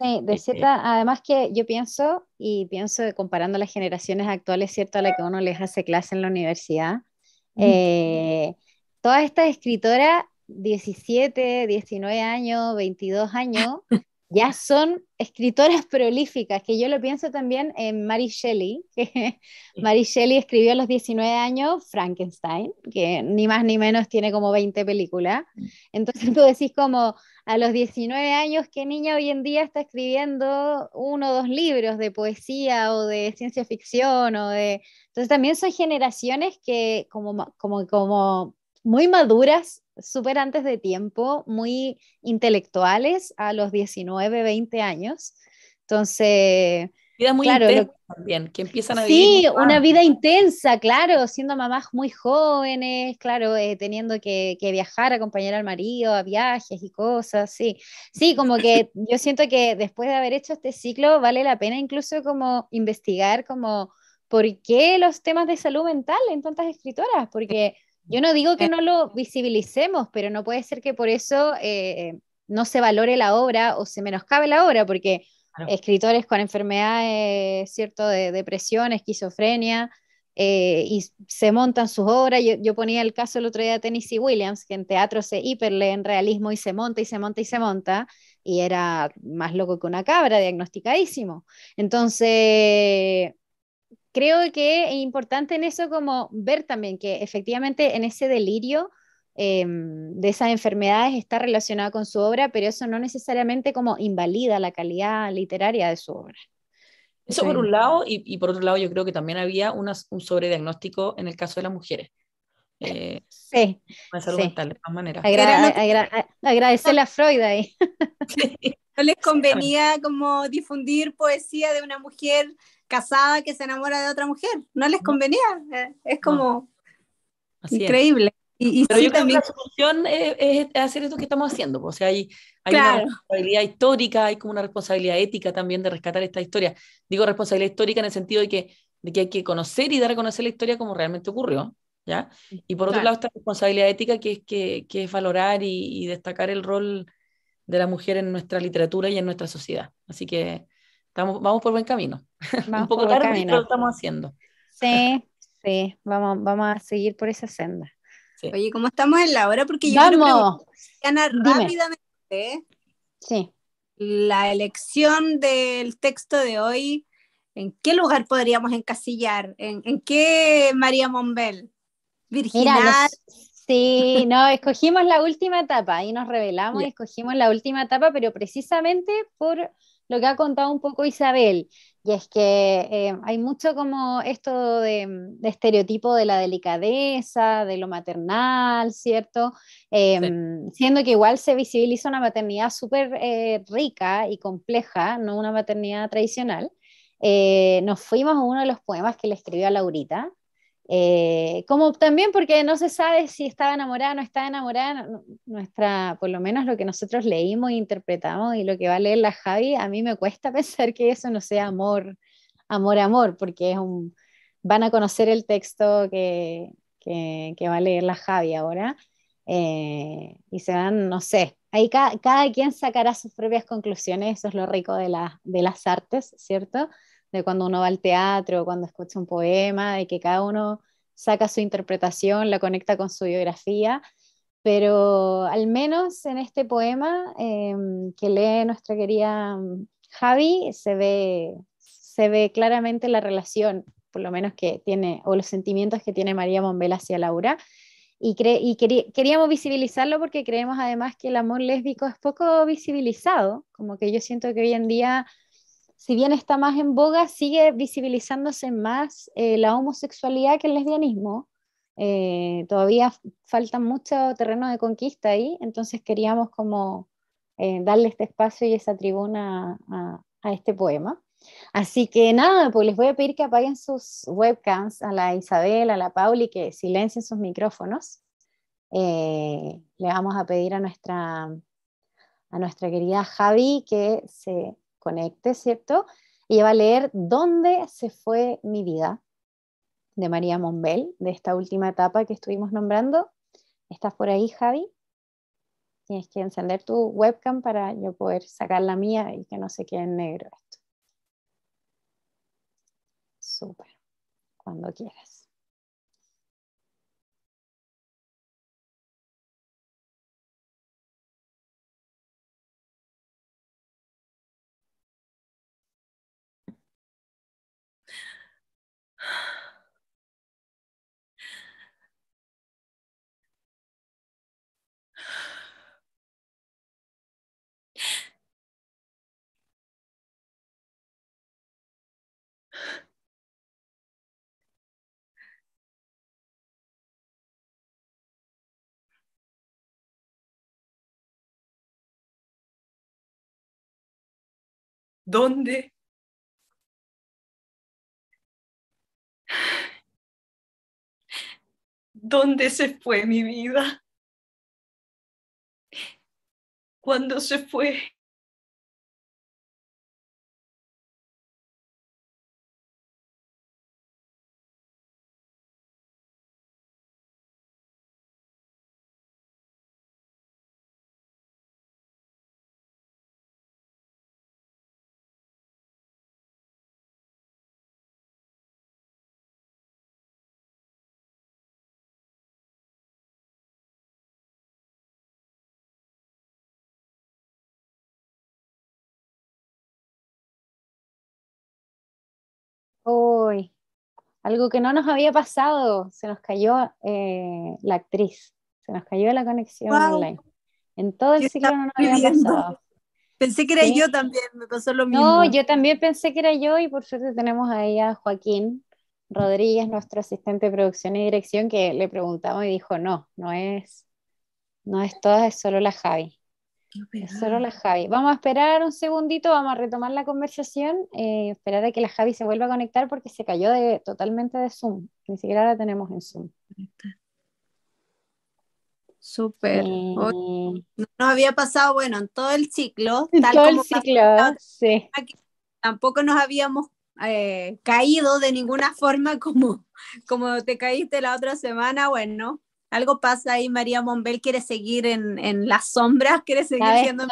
Sí, de este, además que yo pienso, y pienso comparando las generaciones actuales, ¿cierto? A la que uno les hace clase en la universidad, eh, todas estas escritoras, 17, 19 años, 22 años, ya son escritoras [laughs] prolíficas, que yo lo pienso también en Mary Shelley. [laughs] Que Mary Shelley escribió a los 19 años Frankenstein, que ni más ni menos tiene como 20 películas. Mm. Entonces [laughs] tú decís como a los 19 años, ¿qué niña hoy en día está escribiendo uno o dos libros de poesía o de ciencia ficción? O de... Entonces también son generaciones que como, como, como muy maduras, súper antes de tiempo, muy intelectuales a los 19, 20 años. Entonces... Vida muy claro, intensa también, que empiezan a vivir. Sí, una vida intensa, claro, siendo mamás muy jóvenes, claro, eh, teniendo que, que, viajar, acompañar al marido a viajes y cosas, sí. Sí, como que [laughs] yo siento que después de haber hecho este ciclo vale la pena incluso como investigar como por qué los temas de salud mental en tantas escritoras, porque yo no digo que eh. no lo visibilicemos, pero no puede ser que por eso eh, eh, no se valore la obra o se menoscabe la obra, porque escritores con enfermedades, ¿cierto?, de depresión, esquizofrenia, y se montan sus obras. Yo, ponía el caso el otro día de Tennessee Williams, que en teatro se hiperlee en realismo y se monta y se monta y se monta, y era más loco que una cabra, diagnosticadísimo. Entonces, creo que es importante en eso como ver también que efectivamente en ese delirio em, de esas enfermedades está relacionado con su obra, pero eso no necesariamente como invalida la calidad literaria de su obra. Eso por un lado, y, por otro lado yo creo que también había un sobrediagnóstico en el caso de las mujeres. Eh, sí. de agradecerle a Freud ahí. [laughs] No les convenía como difundir poesía de una mujer casada que se enamora de otra mujer. No les convenía. Eh, es como increíble. Y, Pero yo también... creo que la es, hacer esto que estamos haciendo. Pues, o sea, hay, una responsabilidad histórica, hay como una responsabilidad ética también de rescatar esta historia. Digo responsabilidad histórica en el sentido de que, hay que conocer y dar a conocer la historia como realmente ocurrió. ¿ya? Y por otro lado, esta responsabilidad ética que es, que, valorar y, destacar el rol de la mujer en nuestra literatura y en nuestra sociedad. Así que vamos por buen camino. [laughs] Un poco tarde, estamos haciendo. Sí, sí, vamos, vamos a seguir por esa senda. Oye, ¿cómo estamos en la hora? Porque yo vamos. rápidamente. ¿eh? Sí. La elección del texto de hoy, ¿en qué lugar podríamos encasillar? ¿En, qué María Monbel? Virginal. Sí, no, escogimos la última etapa Ahí nos revelamos [laughs] escogimos la última etapa, pero precisamente por lo que ha contado un poco Isabel, y es que eh, hay mucho como esto de, estereotipo de la delicadeza, de lo maternal, ¿cierto? Em, siendo que igual se visibiliza una maternidad súper eh, rica y compleja, no una maternidad tradicional. Eh, nos fuimos a uno de los poemas que le escribió a Laurita, eh, como también porque no se sabe si estaba enamorada o no estaba enamorada, nuestra, por lo menos lo que nosotros leímos e interpretamos y lo que va a leer la Javi, a mí me cuesta [laughs] pensar que eso no sea amor, amor, amor, porque es un, van a conocer el texto que, que, va a leer la Javi ahora eh, y se van, no sé, ahí cada quien sacará sus propias conclusiones, eso es lo rico de, de las artes, ¿cierto? de cuando uno va al teatro, cuando escucha un poema, de que cada uno saca su interpretación, la conecta con su biografía, pero al menos en este poema em, que lee nuestra querida mm, Javi se ve, se ve claramente la relación, por lo menos que tiene, o los sentimientos que tiene María Monbel hacia Laura. Y, y queríamos visibilizarlo porque creemos además que el amor lésbico es poco visibilizado, como que yo siento que hoy en día si bien está más en boga, sigue visibilizándose más eh, la homosexualidad que el lesbianismo. Eh, todavía falta mucho terreno de conquista ahí, entonces queríamos como eh, darle este espacio y esa tribuna a, este poema. Así que nada, pues les voy a pedir que apaguen sus webcams a la Isabel, a la Pauli, que silencien sus micrófonos. le vamos a pedir a nuestra, a nuestra querida Javi que se conecte, ¿cierto? Y va a leer ¿Dónde se fue mi vida? de María Monbel, de esta última etapa que estuvimos nombrando. ¿Estás por ahí, Javi? Tienes que encender tu webcam para yo poder sacar la mía y que no se quede en negro esto. Súper, cuando quieras. どんで ¿Dónde se fue mi vida? ¿Cuándo se fue? algo que no nos había pasado, se nos cayó eh, la actriz, se nos cayó la conexión online. En todo el ciclo no nos había pasado. Pensé que era yo también, me pasó lo mismo. No, yo también pensé que era yo y por suerte tenemos ahí a Joaquín Rodríguez, nuestro asistente de producción y dirección, que le preguntamos y dijo, no, no es, no es toda, es solo la Javi. Solo la Javi. Vamos a esperar un segundito, vamos a retomar la conversación, eh, esperar a que la Javi se vuelva a conectar porque se cayó de, totalmente de Zoom. Ni siquiera la tenemos en Zoom. Súper. Eh, no, había pasado, bueno, en todo el ciclo. En todo el ciclo, sí. Tampoco nos habíamos eh, caído de ninguna forma como, como te caíste la otra semana, bueno, algo pasa ahí, María Monbel quiere seguir en, en las sombras, quiere seguir ¿Sabes siendo...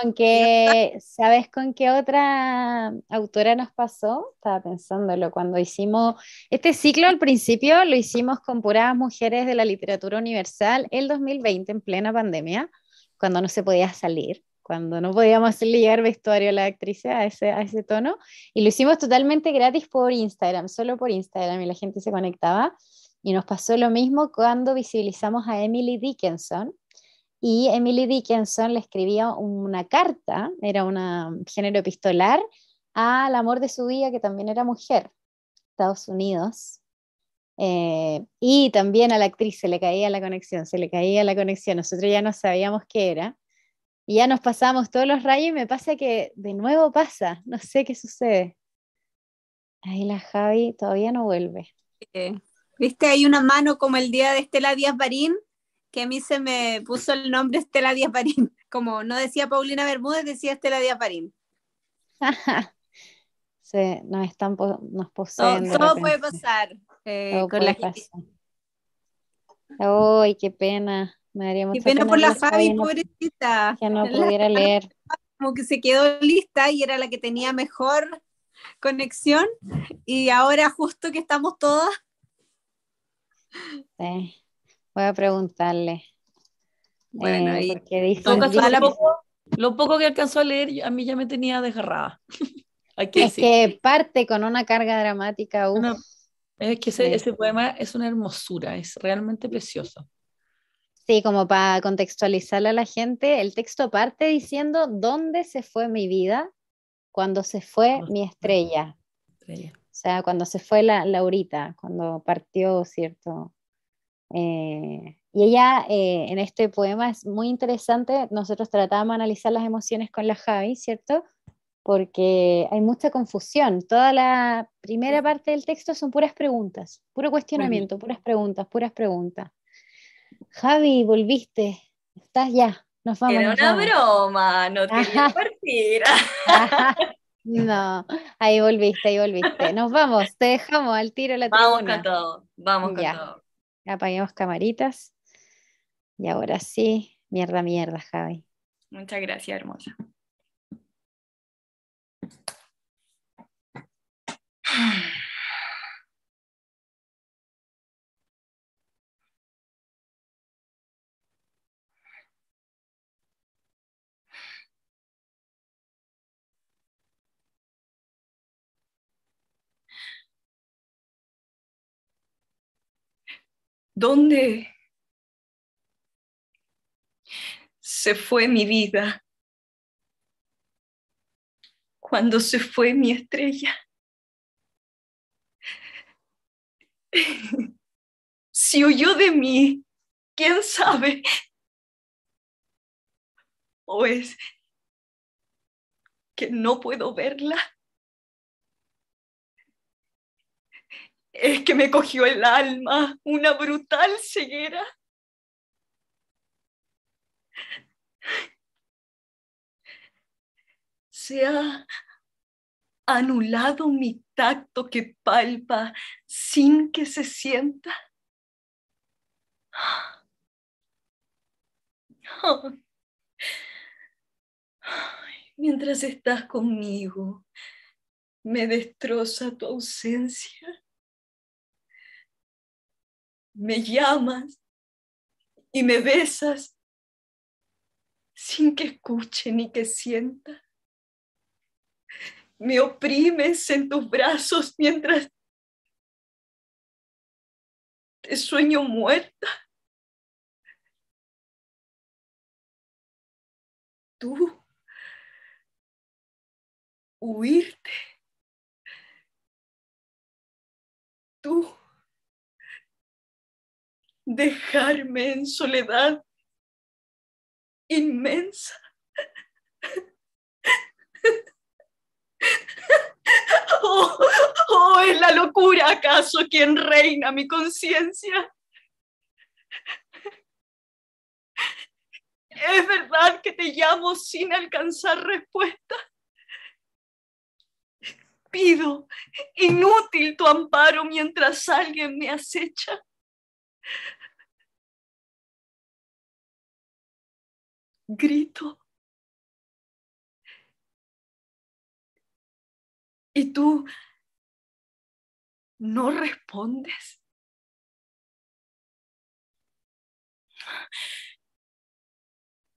¿Sabes con qué otra autora nos pasó? Estaba pensándolo, cuando hicimos este ciclo al principio lo hicimos con puras mujeres de la literatura universal el 2020 en plena pandemia, cuando no se podía salir cuando no podíamos hacerle llegar vestuario a la actriz a ese, a ese tono, y lo hicimos totalmente gratis por Instagram, solo por Instagram, y la gente se conectaba. Y nos pasó lo mismo cuando visibilizamos a Emily Dickinson. Y Emily Dickinson le escribía una carta, era un género epistolar, al amor de su vida, que también era mujer, Estados Unidos. Eh, y también a la actriz se le caía la conexión, se le caía la conexión. Nosotros ya no sabíamos qué era. Y ya nos pasamos todos los rayos y me pasa que de nuevo pasa, no sé qué sucede. Ahí la Javi todavía no vuelve. Viste, hay una mano como el día de Estela Díaz Barín, que a mí se me puso el nombre Estela Díaz Barín. [laughs] Como no decía Paulina Bermúdez, decía Estela Díaz Barín. [laughs] sí, nos están nos Todo, puede pasar. Eh, con la Ay, qué pena. Me mucha qué pena, por la Fabi, pobrecita. Que no [laughs] pudiera leer. Como que se quedó lista y era la que tenía mejor conexión. Y ahora justo que estamos todas Voy a preguntarle. Bueno, eh, lo, poco, que alcanzó a leer a mí ya me tenía desgarrada. [laughs] es que parte con una carga dramática. es que ese, poema es una hermosura, es realmente precioso. Sí, como para contextualizarle a la gente, el texto parte diciendo, ¿dónde se fue mi vida cuando se fue mi estrella? estrella. O sea, cuando se fue la, Laurita, cuando partió, ¿cierto? Eh, y ella eh, en este poema es muy interesante, nosotros tratábamos de analizar las emociones con la Javi, ¿cierto? Porque hay mucha confusión, toda la primera parte del texto son puras preguntas, puro cuestionamiento, puras preguntas, puras preguntas. Javi, volviste, estás ya, nos vamos. Era una broma, no quería partir. [laughs] No, ahí volviste, ahí volviste. Nos vamos, te dejamos al tiro la Vamos con todo, vamos con todo. Apaguemos camaritas. Y ahora sí, mierda, mierda, Javi. Muchas gracias, hermosa. [sighs] ¿Dónde se fue mi vida? Cuando se fue mi estrella. [laughs] Si huyó de mí, quién sabe. O es que no puedo verla. es que me cogió el alma, una brutal ceguera. Se ha anulado mi tacto que palpa sin que se sienta. Mientras estás conmigo, me destroza tu ausencia me llamas y me besas sin que escuche ni que sienta. Me oprimes en tus brazos mientras te sueño muerta. Tú huirte. Tú dejarme en soledad inmensa. [laughs] Oh, oh, es la locura acaso quien reina mi conciencia. Es verdad que te llamo sin alcanzar respuesta. Pido inútil tu amparo mientras alguien me acecha grito. Y tú no respondes.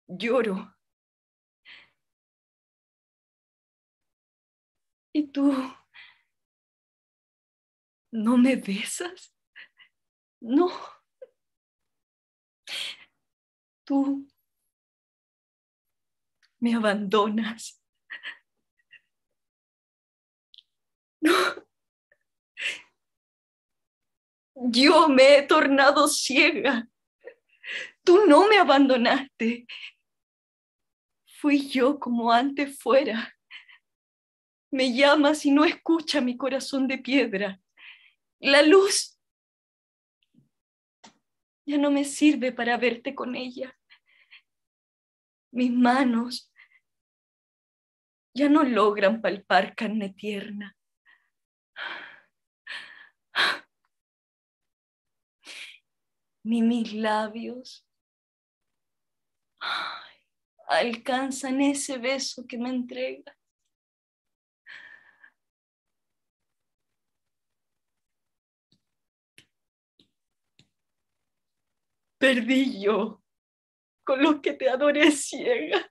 Lloro. Y tú no me besas. No. Tú me abandonas. No. Yo me he tornado ciega. Tú no me abandonaste. Fui yo como antes fuera. Me llamas y no escucha mi corazón de piedra. La luz ya no me sirve para verte con ella. Mis manos ya no logran palpar carne tierna. Ni mis labios alcanzan ese beso que me entrega. perdí yo con los que te adoré ciega.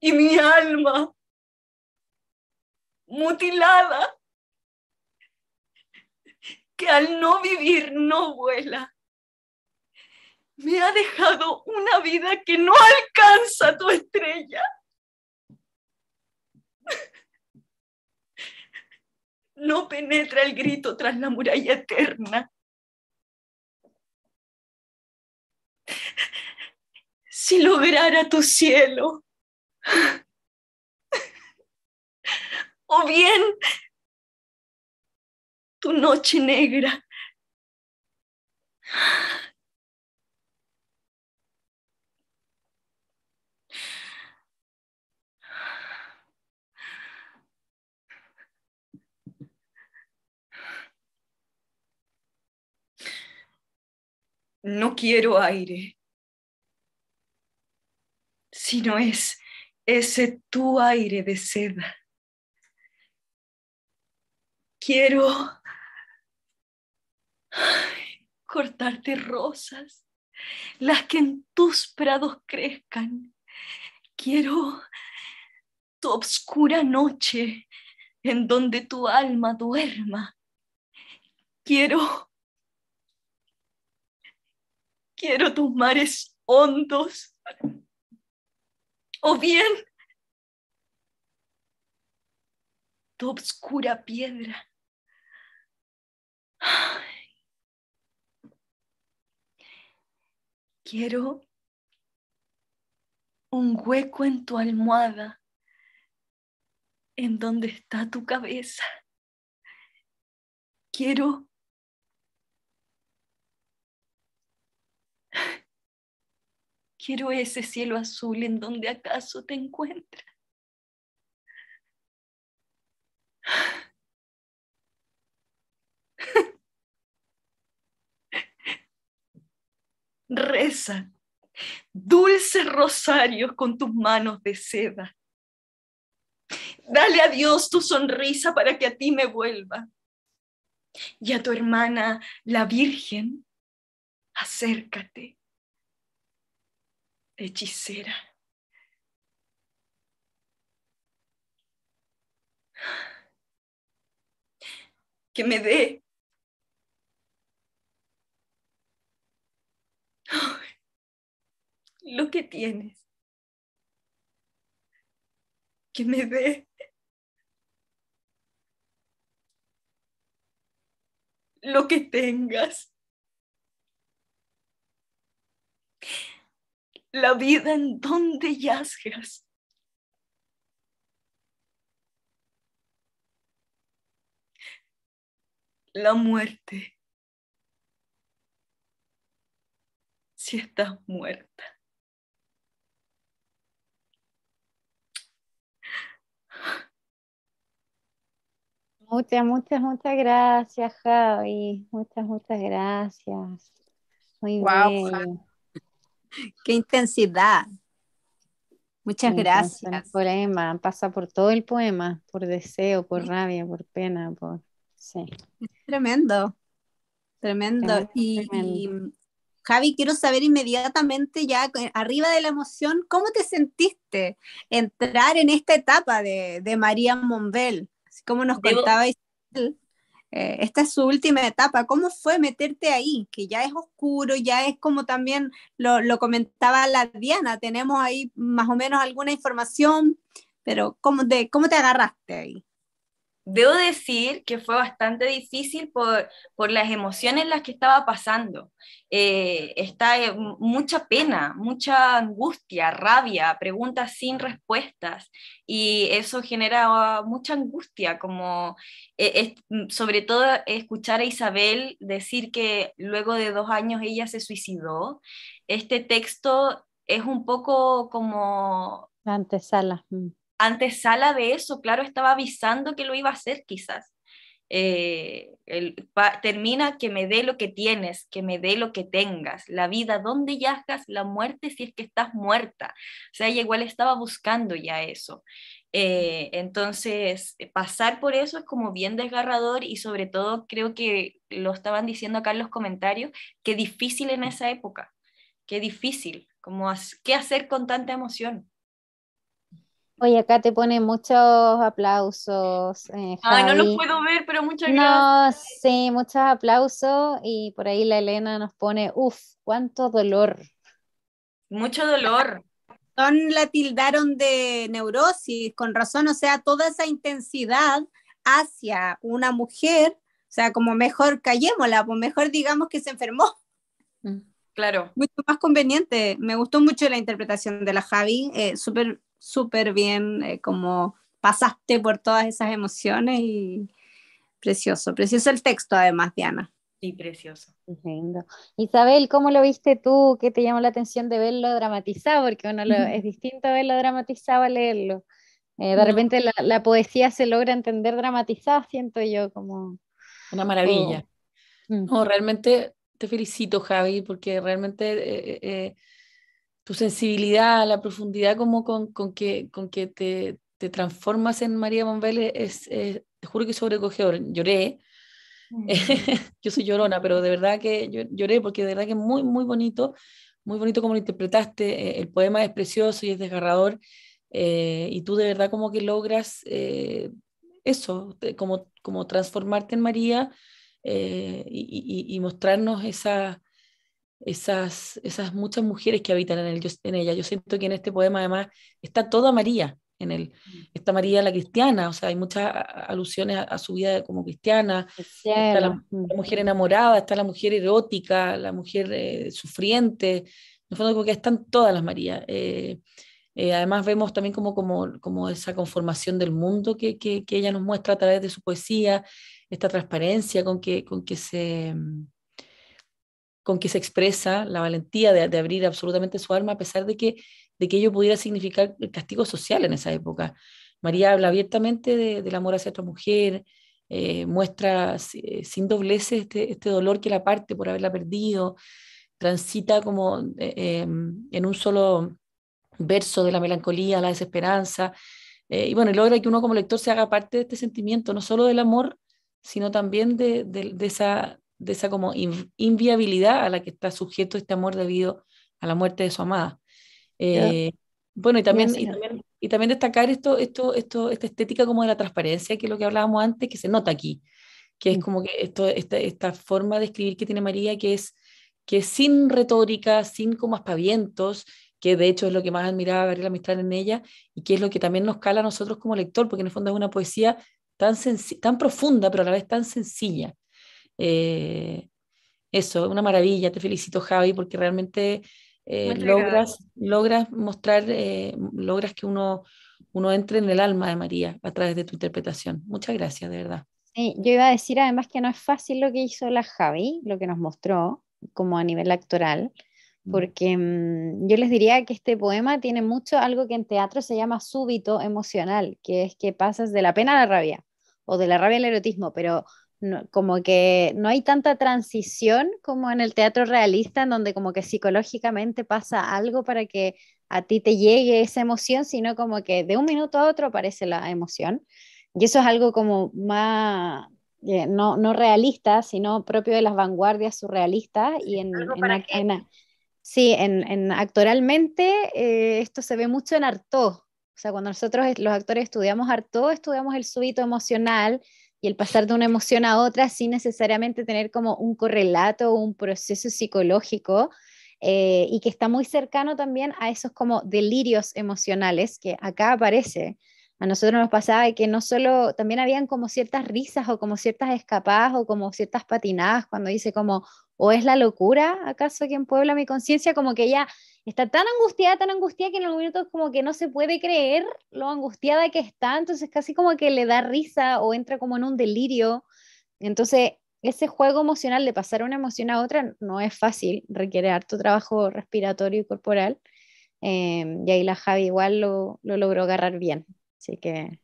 Y mi alma, mutilada, que al no vivir no vuela, me ha dejado una vida que no alcanza tu estrella. No penetra el grito tras la muralla eterna si lograra tu cielo. O bien tu noche negra. No quiero aire, sino es ese tu aire de seda. Quiero cortarte rosas, las que en tus prados crezcan. Quiero tu obscura noche en donde tu alma duerma. Quiero quiero tus mares hondos. O bien, tu obscura piedra. Quiero un hueco en tu almohada, en donde está tu cabeza. Quiero Quiero ese cielo azul en donde acaso te encuentras. Reza, dulce rosario con tus manos de seda. Dale a Dios tu sonrisa para que a ti me vuelva. Y a tu hermana, la Virgen, acércate, hechicera. Que me dé lo que tienes. Que me dé lo que tengas. la vida en donde yazgas. La muerte. Si estás muerta. Muchas, muchas, muchas gracias, Javi. Muchas, muchas gracias. Qué intensidad. Muchas gracias. El poema pasa por todo el poema, por deseo, por rabia, por pena, por sí. tremendo, tremendo. y, Javi, quiero saber inmediatamente ya arriba de la emoción, ¿cómo te sentiste entrar en esta etapa de, María Monbel? Así como nos contaba contabais. Eh, esta es su última etapa. ¿Cómo fue meterte ahí? Que ya es oscuro, ya es como también lo, comentaba la Diana, tenemos ahí más o menos alguna información, pero ¿cómo de cómo te agarraste ahí? debo decir que fue bastante difícil por, por las emociones en las que estaba pasando. Eh, está eh, mucha pena, mucha angustia, rabia, preguntas sin respuestas y eso genera ah, mucha angustia, como e, sobre todo escuchar a Isabel decir que luego de dos años ella se suicidó. Este texto es un poco como... Antesala. Mm antesala de eso, claro, estaba avisando que lo iba a hacer quizás. Eh, termina que me dé lo que tienes, que me dé lo que tengas, la vida donde yazgas, la muerte si es que estás muerta. O sea, igual estaba buscando ya eso. Eh, entonces, pasar por eso es como bien desgarrador y sobre todo creo que lo estaban diciendo acá en los comentarios, qué difícil en esa época, qué difícil, como qué hacer con tanta emoción. Oye, acá te ponen muchos aplausos. Ah, no los puedo ver, pero muchas gracias. No, sí, muchos aplausos. Y por ahí la Elena nos pone, uff, cuánto dolor. Mucho dolor. Son la tildaron de neurosis, con razón, o sea, toda esa intensidad hacia una mujer, o sea, como mejor callémosla, pues mejor digamos que se enfermó. Mm. Claro. Mucho más conveniente. Me gustó mucho la interpretación de la Javi, eh, súper súper bien, eh, como pasaste por todas esas emociones y precioso, precioso el texto además, Diana. y precioso. Isabel, ¿cómo lo viste tú? ¿Qué te llamó la atención de verlo dramatizado? Porque uno es distinto verlo dramatizado a leerlo. Eh, de repente la, poesía se logra entender dramatizada, siento yo como... Una maravilla. Mm. No, realmente te felicito, Javi, porque realmente eh, tu sensibilidad, la profundidad como con, con que, con que te, te, transformas en María Bombel es, te juro que sobrecogedor. Lloré. Mm. [laughs] yo soy llorona, pero de verdad que lloré porque de verdad que es muy, muy bonito, muy bonito como lo interpretaste. Eh, el poema es precioso y es desgarrador eh, y tú de verdad como que logras eh, eso, como, como transformarte en María y, y, y mostrarnos esa esas, esas muchas mujeres que habitan en, en ella. Yo siento que en este poema además está toda María, en él. Mm. Está María la cristiana, o sea, hay muchas alusiones a, su vida como cristiana. está la, mujer enamorada, está la mujer erótica, la mujer eh, sufriente. En el fondo, como que están todas las Marías. Eh, eh, además, vemos también como, como, como, esa conformación del mundo que, que, ella nos muestra a través de su poesía, esta transparencia con que, con que se mm, con que se expresa, la valentía de, abrir absolutamente su alma, a pesar de que, de que ello pudiera significar el castigo social en esa época. María habla abiertamente del amor hacia otra mujer, eh, muestra eh, sin dobleces este, este, dolor que la parte por haberla perdido, transita como eh, em, en un solo verso de la melancolía, la desesperanza, y bueno, logra que uno como lector se haga parte de este sentimiento, no solo del amor, sino también de, de esa de esa como inviabilidad a la que está sujeto este amor debido a la muerte de su amada. Eh, bueno, y también, y también, destacar esto, esto, esto, esta estética como de la transparencia, que es lo que hablábamos antes, que se nota aquí, que es mm. como que esto, esta, esta forma de escribir que tiene María, que es, que sin retórica, sin como aspavientos, que de hecho es lo que más admiraba Gabriela Mistral en ella, y que es lo que también nos cala a nosotros como lector, porque en el fondo es una poesía tan, tan profunda, pero a la vez tan sencilla. Eh, eso, una maravilla, te felicito Javi, porque realmente eh, logras, logras mostrar, eh, logras que uno, uno entre en el alma de María a través de tu interpretación. Muchas gracias, de verdad. yo iba a decir además que no es fácil lo que hizo la Javi, lo que nos mostró como a nivel actoral, mm. porque mm, yo les diría que este poema tiene mucho algo que en teatro se llama súbito emocional, que es que pasas de la pena a la rabia, o de la rabia al erotismo, pero como que no hay tanta transición como en el teatro realista, en donde como que psicológicamente pasa algo para que a ti te llegue esa emoción, sino como que de un minuto a otro aparece la emoción. Y eso es algo como más, eh, no, no, realista, sino propio de las vanguardias surrealistas. Y en, en, en sí, en, actoralmente eh, esto se ve mucho en Artaud. O sea, cuando nosotros los actores estudiamos Artaud, estudiamos el súbito emocional, y el pasar de una emoción a otra sin necesariamente tener como un correlato o un proceso psicológico eh, y que está muy cercano también a esos como delirios emocionales que acá aparece. A nosotros nos pasaba que no solo, también habían como ciertas risas o como ciertas escapadas o como ciertas patinadas cuando dice como, ¿O es la locura acaso que empuebla mi conciencia? Como que ya está tan angustiada, tan angustiada que en algún es como que no se puede creer lo angustiada que está, entonces casi como que le da risa o entra como en un delirio. Entonces, ese juego emocional de pasar una emoción a otra no es fácil, requiere harto trabajo respiratorio y corporal. Eh, y ahí la Javi igual lo, lo logró agarrar bien. Así que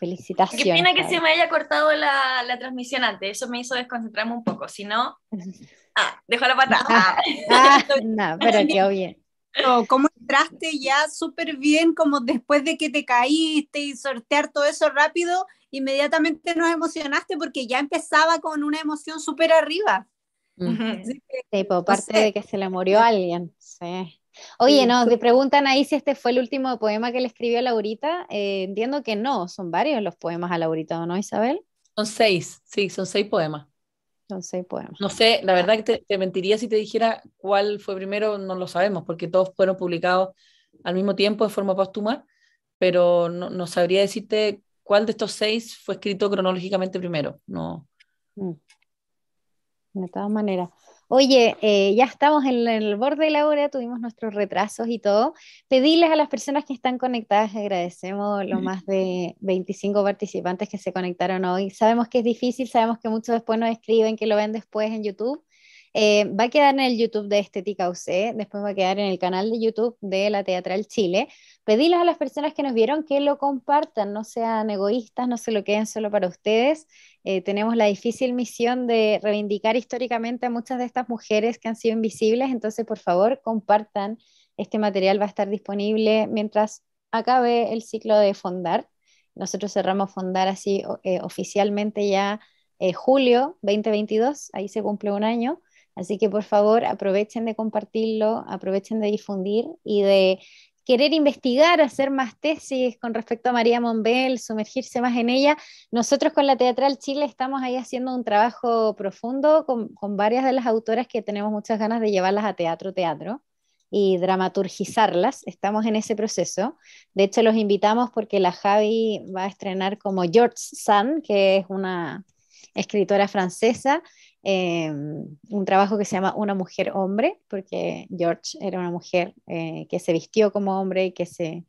Felicitaciones. Qué pena que se me haya cortado la, transmisión antes, eso me hizo desconcentrarme un poco, si no... [laughs] Ah, dejó la pata. Ah, [laughs] ah, no, pero quedó bien. ¿Cómo entraste ya súper bien, como después de que te caíste y sortear todo eso rápido? Inmediatamente nos emocionaste porque ya empezaba con una emoción súper arriba. sí, por parte de que se le murió alguien. Sí. Oye, no, te preguntan ahí si este fue el último poema que le escribió a Laurita. Eh, entiendo que no, son varios los poemas a Laurita, ¿no, Isabel? Son seis, sí, son seis poemas. Son seis poemas. No sé, la verdad que te, mentiría si te dijera cuál fue primero, no lo sabemos, porque todos fueron publicados al mismo tiempo de forma póstuma, pero no, sabría decirte cuál de estos seis fue escrito cronológicamente primero. No. Mm. De todas maneras. Oye, eh, ya estamos en el borde de la hora, tuvimos nuestros retrasos y todo. Pedirles a las personas que están conectadas, agradecemos los más de 25 participantes que se conectaron hoy. Sabemos que es difícil, sabemos que muchos después nos escriben, que lo ven después en YouTube, eh, va a quedar en el YouTube de Estética UC, después va a quedar en el canal de YouTube de la Teatral Chile. Pedirles a las personas que nos vieron que lo compartan, no sean egoístas, no se lo queden solo para ustedes. Eh, tenemos la difícil misión de reivindicar históricamente a muchas de estas mujeres que han sido invisibles, entonces por favor compartan. Este material va a estar disponible mientras acabe el ciclo de Fondar. Nosotros cerramos Fondar así eh, oficialmente ya eh, julio 2022, ahí se cumple un año. Así que por favor aprovechen de compartirlo, aprovechen de difundir y de querer investigar, hacer más tesis con respecto a María Monbel, sumergirse más en ella. Nosotros con la Teatral Chile estamos ahí haciendo un trabajo profundo con, varias de las autoras que tenemos muchas ganas de llevarlas a teatro, teatro y dramaturgizarlas. Estamos en ese proceso. De hecho, los invitamos porque la Javi va a estrenar como George Sand, que es una escritora francesa, Em, un trabajo que se llama Una mujer hombre, porque George era una mujer eh, que se vistió como hombre y que se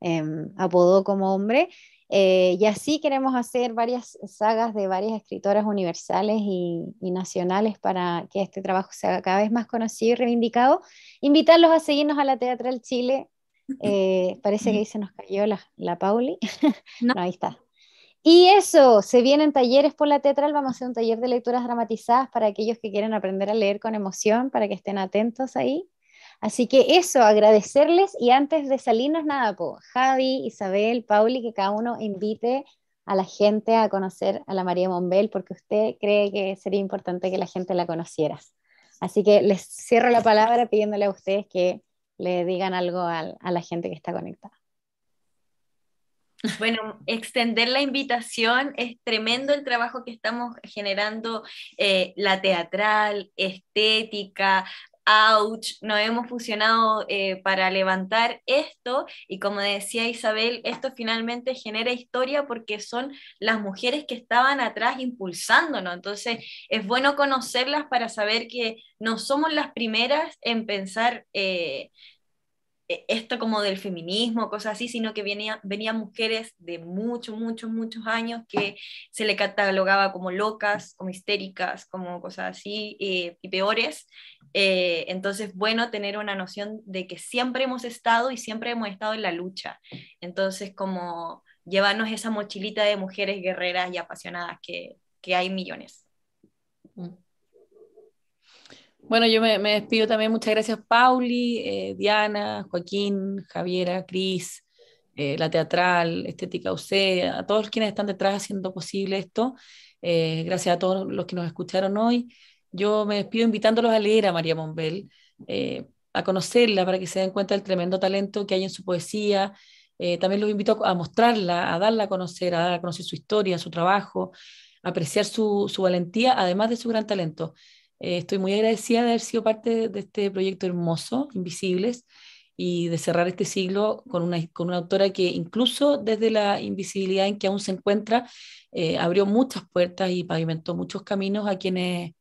em, apodó como hombre. Eh, y así queremos hacer varias sagas de varias escritoras universales y, nacionales para que este trabajo sea cada vez más conocido y reivindicado. Invitarlos a seguirnos a la Teatral Chile. [laughs] Eh, parece que ahí se nos cayó la, la Pauli. [laughs] no, ahí está. Y eso, se vienen talleres por la Tetral, vamos a hacer un taller de lecturas dramatizadas para aquellos que quieren aprender a leer con emoción, para que estén atentos ahí. Así que eso, agradecerles y antes de salirnos nada, Javi, Isabel, Pauli, que cada uno invite a la gente a conocer a la María Monbel, porque usted cree que sería importante que la gente la conociera. Así que les cierro la palabra pidiéndole a ustedes que le digan algo a la gente que está conectada. Bueno, extender la invitación. Es tremendo el trabajo que estamos generando, eh, la teatral, estética, ouch, nos hemos fusionado eh, para levantar esto y como decía Isabel, esto finalmente genera historia porque son las mujeres que estaban atrás impulsándonos, entonces es bueno conocerlas para saber que no somos las primeras en pensar eh, eh, esto como del feminismo, cosas así, sino que venían mujeres de muchos, muchos, muchos años que se le catalogaba como locas, como histéricas, como cosas así, eh, y peores. Eh, entonces, bueno, tener una noción de que siempre hemos estado y siempre hemos estado en la lucha. Entonces, como llevarnos esa mochilita de mujeres guerreras y apasionadas que, hay millones. Mm. Bueno, yo me, me, despido también. Muchas gracias, Pauli, eh, Diana, Joaquín, Javiera, Cris, eh, La Teatral, Estética UC, a todos quienes están detrás haciendo posible esto. Eh, gracias a todos los que nos escucharon hoy. Yo me despido invitándolos a leer a María Monbel, a conocerla para que se den cuenta del tremendo talento que hay en su poesía. también los invito a mostrarla, a darla a conocer, a dar a conocer su historia, su trabajo, apreciar su, su valentía, además de su gran talento. Eh, estoy muy agradecida de haber sido parte de este proyecto hermoso, Invisibles, y de cerrar este siglo con una, con una autora que incluso desde la invisibilidad en que aún se encuentra, eh, abrió muchas puertas y pavimentó muchos caminos a quienes,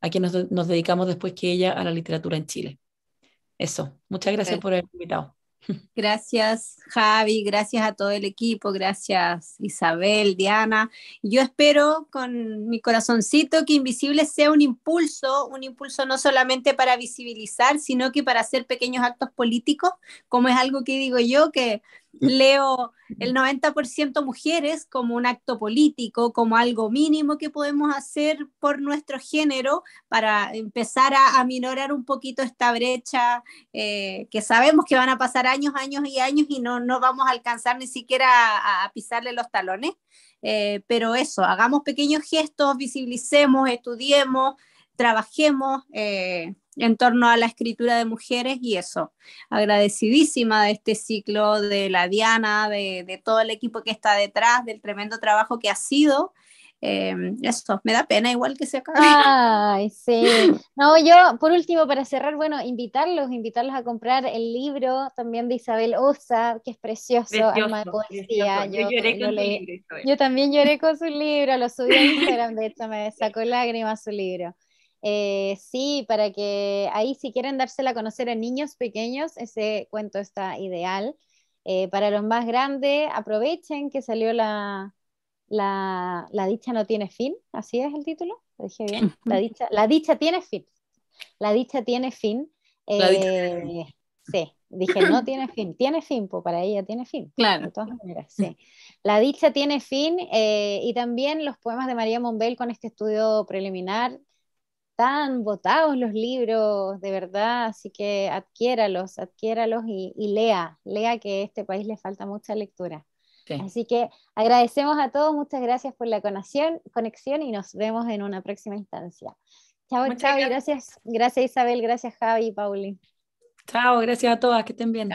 a quienes nos, dedicamos después que ella a la literatura en Chile. Eso, muchas gracias por haberme invitado. Gracias Javi, gracias a todo el equipo, gracias Isabel, Diana. Yo espero con mi corazoncito que Invisible sea un impulso, un impulso no solamente para visibilizar, sino que para hacer pequeños actos políticos, como es algo que digo yo, que leo el 90% mujeres como un acto político, como algo mínimo que podemos hacer por nuestro género para empezar a, aminorar minorar un poquito esta brecha eh, que sabemos que van a pasar años, años y años y no, no vamos a alcanzar ni siquiera a, pisarle los talones. Eh, pero eso, hagamos pequeños gestos, visibilicemos, estudiemos, trabajemos. Eh, en torno a la escritura de mujeres y eso. Agradecidísima de este ciclo, de la Diana, de, todo el equipo que está detrás, del tremendo trabajo que ha sido. Em, eso, me da pena igual que se acabe. Ay, sí. [laughs] No, yo, por último, para cerrar, bueno, invitarlos, invitarlos a comprar el libro también de Isabel Osa, que es precioso, poesía. Yo, yo también lloré con su libro, lo subí a [laughs] Instagram, de hecho, me sacó lágrimas su libro. Eh, sí, para que ahí si quieren dársela a conocer a niños pequeños, ese cuento está ideal. Eh, para los más grandes, aprovechen que salió la, la, dicha no tiene fin, así es el título, [laughs] La dicha, la dicha tiene fin. La dicha tiene fin. Eh, sí, dije, no tiene fin, tiene fin, pues para ella tiene fin. Claro. La dicha tiene fin y también los poemas de María Monbel con este estudio preliminar están votados los libros, de verdad, así que adquiéralos, adquiéralos y, lea, lea que a este país le falta mucha lectura. Así que agradecemos a todos, muchas gracias por la conexión, conexión y nos vemos en una próxima instancia. Chao, chao, gracias. gracias. Isabel, gracias Javi y Pauli. Chao, gracias a todas, que estén bien.